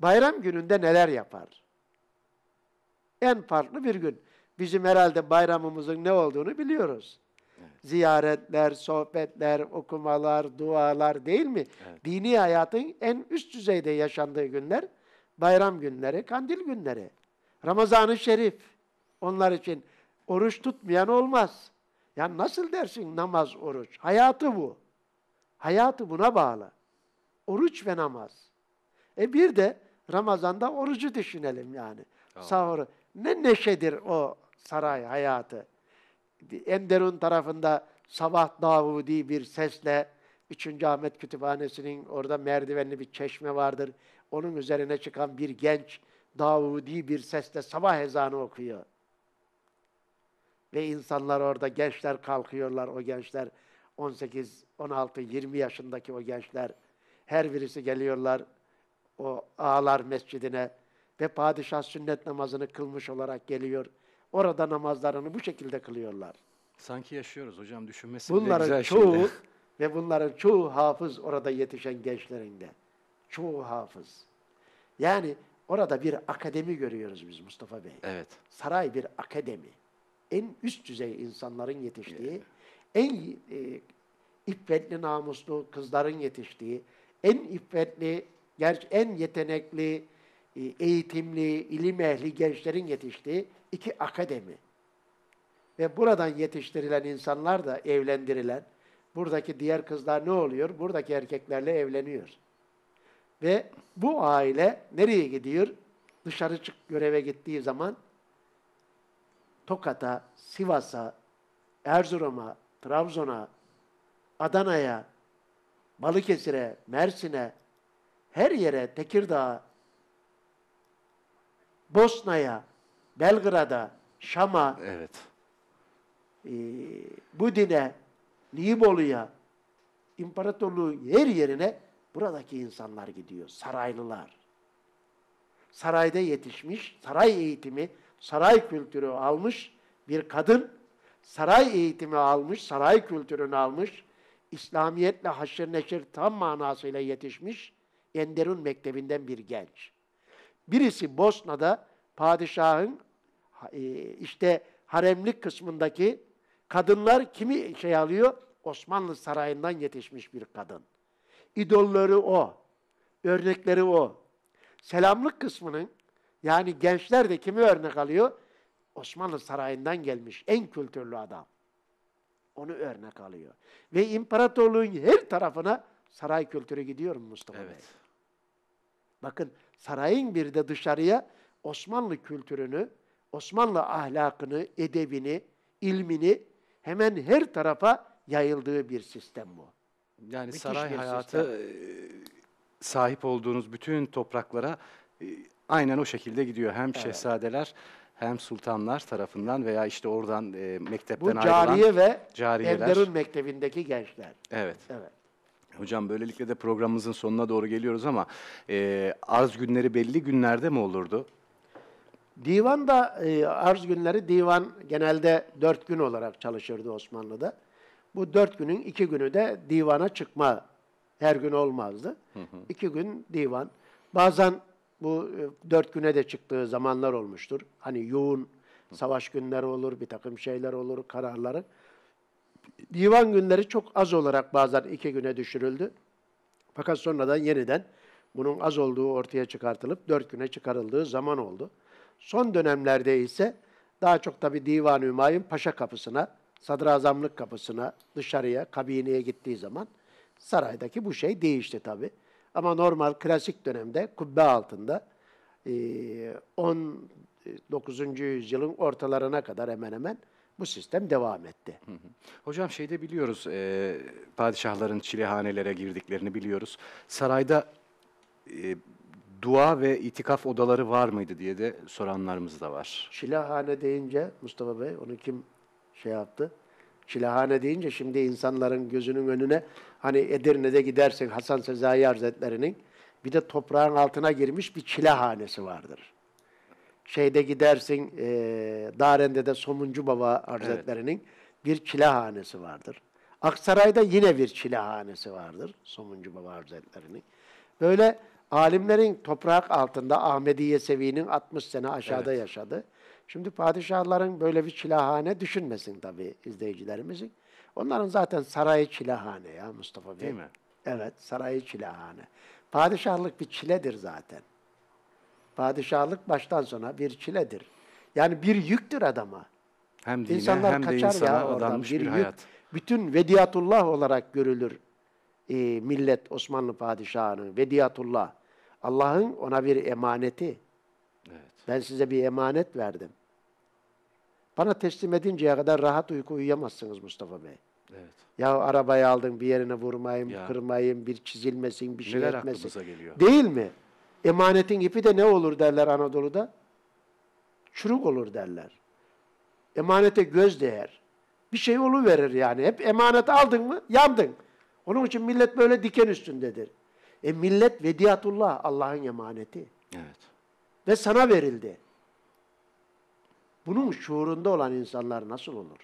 [SPEAKER 2] bayram gününde neler yapar? En farklı bir gün. Bizim herhalde bayramımızın ne olduğunu biliyoruz. Evet. Ziyaretler, sohbetler, okumalar, dualar değil mi? Evet. Dini hayatın en üst düzeyde yaşandığı günler bayram günleri, kandil günleri, Ramazan-ı Şerif. Onlar için oruç tutmayan olmaz. Yani nasıl dersin namaz, oruç? Hayatı bu. Hayatı buna bağlı. Oruç ve namaz. E bir de Ramazan'da orucu düşünelim yani. Tamam. Sahuru. Ne neşedir o saray hayatı. Enderun tarafında sabah davudi bir sesle 3. Ahmet Kütüphanesi'nin orada merdivenli bir çeşme vardır. Onun üzerine çıkan bir genç davudi bir sesle sabah ezanı okuyor. Ve insanlar orada gençler kalkıyorlar o gençler. 18, 16, 20 yaşındaki o gençler. Her birisi geliyorlar o ağalar mescidine ve padişah sünnet namazını kılmış olarak geliyor. Orada namazlarını bu şekilde kılıyorlar.
[SPEAKER 1] Sanki yaşıyoruz hocam düşünmesi bunların bile güzel çoğu şimdi.
[SPEAKER 2] ve bunların çoğu hafız orada yetişen gençlerinde. Çoğu hafız. Yani orada bir akademi görüyoruz biz Mustafa Bey. Evet. Saray bir akademi en üst düzey insanların yetiştiği, en e, iffetli namuslu kızların yetiştiği, en iffetli, en yetenekli, e, eğitimli, ilim ehli gençlerin yetiştiği iki akademi. Ve buradan yetiştirilen insanlar da evlendirilen, buradaki diğer kızlar ne oluyor? Buradaki erkeklerle evleniyor. Ve bu aile nereye gidiyor? Dışarı çık göreve gittiği zaman Tokat'a, Sivas'a, Erzurum'a, Trabzon'a, Adana'ya, Balıkesir'e, Mersin'e, her yere, Tekirdağ'a, Bosna'ya, Belgrad'a, Şam'a, evet. e, Budin'e, Nibolu'ya, imparatorluğun her yerine buradaki insanlar gidiyor. Saraylılar. Sarayda yetişmiş, saray eğitimi, saray kültürü almış bir kadın, saray eğitimi almış, saray kültürünü almış, İslamiyetle haşır neşir tam manasıyla yetişmiş Enderun Mektebi'nden bir genç. Birisi Bosna'da padişahın e, işte haremlik kısmındaki kadınlar kimi şey alıyor? Osmanlı sarayından yetişmiş bir kadın. İdolleri o. Örnekleri o. Selamlık kısmının yani gençler de kimi örnek alıyor? Osmanlı Sarayı'ndan gelmiş en kültürlü adam. Onu örnek alıyor. Ve imparatorluğun her tarafına saray kültürü gidiyor Mustafa evet. Bey. Bakın sarayın bir de dışarıya Osmanlı kültürünü, Osmanlı ahlakını, edebini, ilmini hemen her tarafa yayıldığı bir sistem bu.
[SPEAKER 1] Yani Müthiş saray hayatı sistem. E, sahip olduğunuz bütün topraklara e, Aynen o şekilde gidiyor. Hem şehzadeler hem sultanlar tarafından veya işte oradan e, mektepten Bu ayrılan ve evlerin Enderun Mektebi'ndeki gençler. Evet. Evet. Hocam böylelikle de programımızın sonuna doğru geliyoruz ama e, arz günleri belli günlerde mi olurdu? Divan da e,
[SPEAKER 2] arz günleri divan genelde dört gün olarak çalışırdı Osmanlı'da. Bu dört günün iki günü de divana çıkma her gün olmazdı. Hı hı. İki gün divan. Bazen bu e, dört güne de çıktığı zamanlar olmuştur. Hani yoğun savaş günleri olur, bir takım şeyler olur, kararları. Divan günleri çok az olarak bazen iki güne düşürüldü. Fakat sonradan yeniden bunun az olduğu ortaya çıkartılıp dört güne çıkarıldığı zaman oldu. Son dönemlerde ise daha çok tabi Divan-ı Hümayun Paşa kapısına, sadrazamlık kapısına, dışarıya, kabineye gittiği zaman saraydaki bu şey değişti tabi. Ama normal klasik dönemde kubbe altında 19. E, e, yüzyılın ortalarına kadar hemen hemen bu sistem devam etti. Hı hı.
[SPEAKER 1] Hocam şeyde biliyoruz, e, padişahların çilehanelere girdiklerini biliyoruz. Sarayda dua ve itikaf odaları var mıydı diye de soranlarımız da var. Çilehane
[SPEAKER 2] deyince Mustafa Bey, onu kim şey yaptı? Çilehane deyince şimdi insanların gözünün önüne hani Edirne'de gidersek Hasan Sezai Hazretleri'nin bir de toprağın altına girmiş bir çilehanesi vardır. Şeyde gidersin e, Daren'de de Somuncu Baba Hazretleri'nin evet. bir çilehanesi vardır. Aksaray'da yine bir çilehanesi vardır Somuncu Baba Hazretleri'nin. Böyle alimlerin toprak altında Ahmediye Sevi'nin 60 sene aşağıda evet. yaşadı. Şimdi padişahların böyle bir çilahane düşünmesin tabii izleyicilerimizin. Onların zaten sarayı çilehane ya Mustafa Bey. Değil mi? Evet, sarayı çilehane. Padişahlık bir çiledir zaten. Padişahlık baştan sona bir çiledir. Yani bir yüktür adama.
[SPEAKER 1] Hem dine İnsanlar hem kaçar de insana ya oradan. bir, bir yük.
[SPEAKER 2] Bütün Vediatullah olarak görülür e, millet Osmanlı padişahının Vediatullah Allah'ın ona bir emaneti. Evet. Ben size bir emanet verdim. Bana teslim edinceye kadar rahat uyku uyuyamazsınız Mustafa Bey. Evet. Ya arabayı aldın bir yerine vurmayın, ya. kırmayayım, bir çizilmesin, bir şey Neler şey etmesin. geliyor. Değil mi? Emanetin ipi de ne olur derler Anadolu'da? Çürük olur derler. Emanete göz değer. Bir şey verir yani. Hep emanet aldın mı yandın. Onun için millet böyle diken üstündedir. E millet vediyatullah Allah'ın emaneti. Evet. Ve sana verildi. Bunun şuurunda olan insanlar nasıl olur?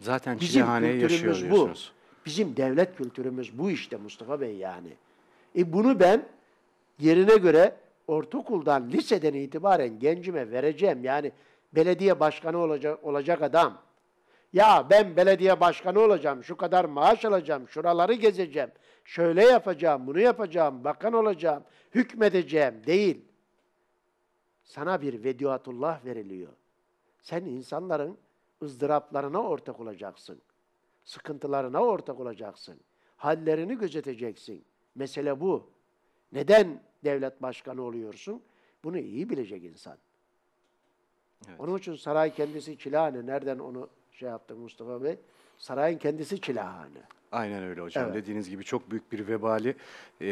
[SPEAKER 1] Zaten çilehaneyi yaşıyor diyorsunuz.
[SPEAKER 2] Bu. Bizim devlet kültürümüz bu işte Mustafa Bey yani. E bunu ben yerine göre ortaokuldan, liseden itibaren gencime vereceğim. Yani belediye başkanı olacak, olacak adam. Ya ben belediye başkanı olacağım, şu kadar maaş alacağım, şuraları gezeceğim, şöyle yapacağım, bunu yapacağım, bakan olacağım, hükmedeceğim değil sana bir vediatullah veriliyor. Sen insanların ızdıraplarına ortak olacaksın. Sıkıntılarına ortak olacaksın. Hallerini gözeteceksin. Mesele bu. Neden devlet başkanı oluyorsun? Bunu iyi bilecek insan. Evet. Onun için saray kendisi kilahane. Nereden onu şey yaptı Mustafa Bey? Sarayın kendisi kilahane.
[SPEAKER 1] Aynen öyle hocam. Evet. Dediğiniz gibi çok büyük bir vebali e,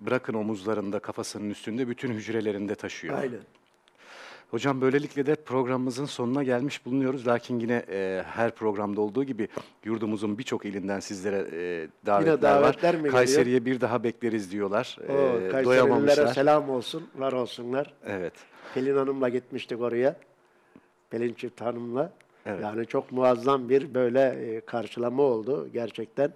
[SPEAKER 1] bırakın omuzlarında, kafasının üstünde, bütün hücrelerinde taşıyor. Aynen. Hocam böylelikle de programımızın sonuna gelmiş bulunuyoruz. Lakin yine e, her programda olduğu gibi yurdumuzun birçok ilinden sizlere e, davetler, yine davetler var. Kayseri'ye bir daha bekleriz diyorlar. Oo, e, Kayserililere
[SPEAKER 2] selam olsun, var olsunlar. Evet. Pelin Hanım'la gitmiştik oraya. Pelin Çift Hanım'la. Evet. Yani çok muazzam bir böyle e, karşılama oldu gerçekten.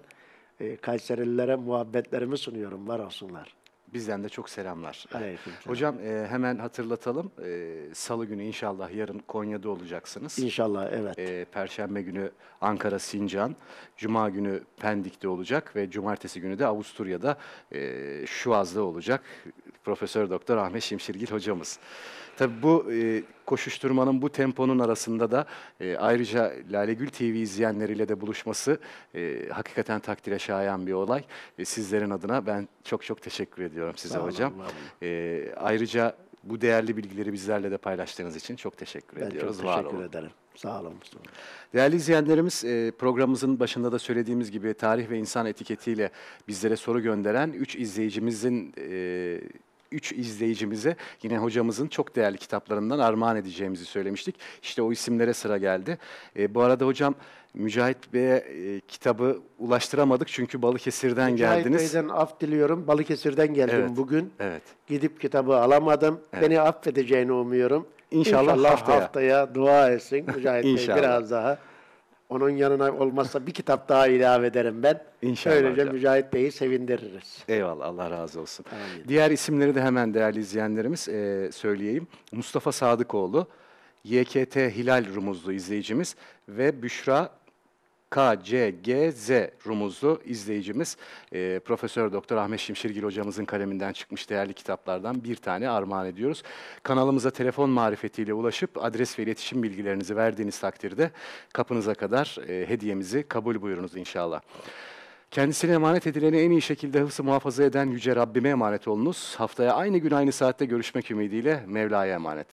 [SPEAKER 2] E, Kayserililere muhabbetlerimi sunuyorum, var olsunlar. Bizden
[SPEAKER 1] de çok selamlar. Aleyküm Hocam e, hemen hatırlatalım. E, Salı günü inşallah yarın Konya'da olacaksınız. İnşallah evet. E, Perşembe günü Ankara Sincan, Cuma günü Pendik'te olacak ve Cumartesi günü de Avusturya'da e, Şuaz'da olacak. Profesör Doktor Ahmet Şimşirgil hocamız. Tabii bu e, koşuşturmanın bu temponun arasında da e, ayrıca Lalegül TV izleyenleriyle de buluşması e, hakikaten takdire şayan bir olay. E, sizlerin adına ben çok çok teşekkür ediyorum size Sağ olun, hocam. var olun. E, ayrıca bu değerli bilgileri bizlerle de paylaştığınız için çok teşekkür Ben ediyoruz. çok Var teşekkür olun. ederim. Sağ olun Değerli izleyenlerimiz e, programımızın başında da söylediğimiz gibi tarih ve insan etiketiyle bizlere soru gönderen 3 izleyicimizin e, 3 izleyicimize yine hocamızın çok değerli kitaplarından armağan edeceğimizi söylemiştik. İşte o isimlere sıra geldi. E, bu arada hocam Mücahit Bey'e e, kitabı ulaştıramadık çünkü Balıkesir'den Mücahit geldiniz. Mücahit
[SPEAKER 2] Bey'den af diliyorum. Balıkesir'den geldim evet,
[SPEAKER 1] bugün. Evet.
[SPEAKER 2] Gidip kitabı alamadım. Evet. Beni affedeceğini umuyorum. İnşallah, İnşallah haftaya. haftaya dua etsin Mücahit Bey biraz daha. Onun yanına olmazsa bir kitap daha
[SPEAKER 1] ilave ederim ben. İnşallah Böylece hocam.
[SPEAKER 2] Mücahit Bey'i sevindiririz.
[SPEAKER 1] Eyvallah, Allah razı olsun. Amin. Diğer isimleri de hemen değerli izleyenlerimiz e, söyleyeyim. Mustafa Sadıkoğlu, YKT Hilal Rumuzlu izleyicimiz ve Büşra KCGZ rumuzlu izleyicimiz e, Profesör Doktor Ahmet Şimşirgil hocamızın kaleminden çıkmış değerli kitaplardan bir tane armağan ediyoruz. Kanalımıza telefon marifetiyle ulaşıp adres ve iletişim bilgilerinizi verdiğiniz takdirde kapınıza kadar e, hediyemizi kabul buyurunuz inşallah. Kendisine emanet edileni en iyi şekilde hıfzı muhafaza eden Yüce Rabbime emanet olunuz. Haftaya aynı gün aynı saatte görüşmek ümidiyle Mevla'ya emanet.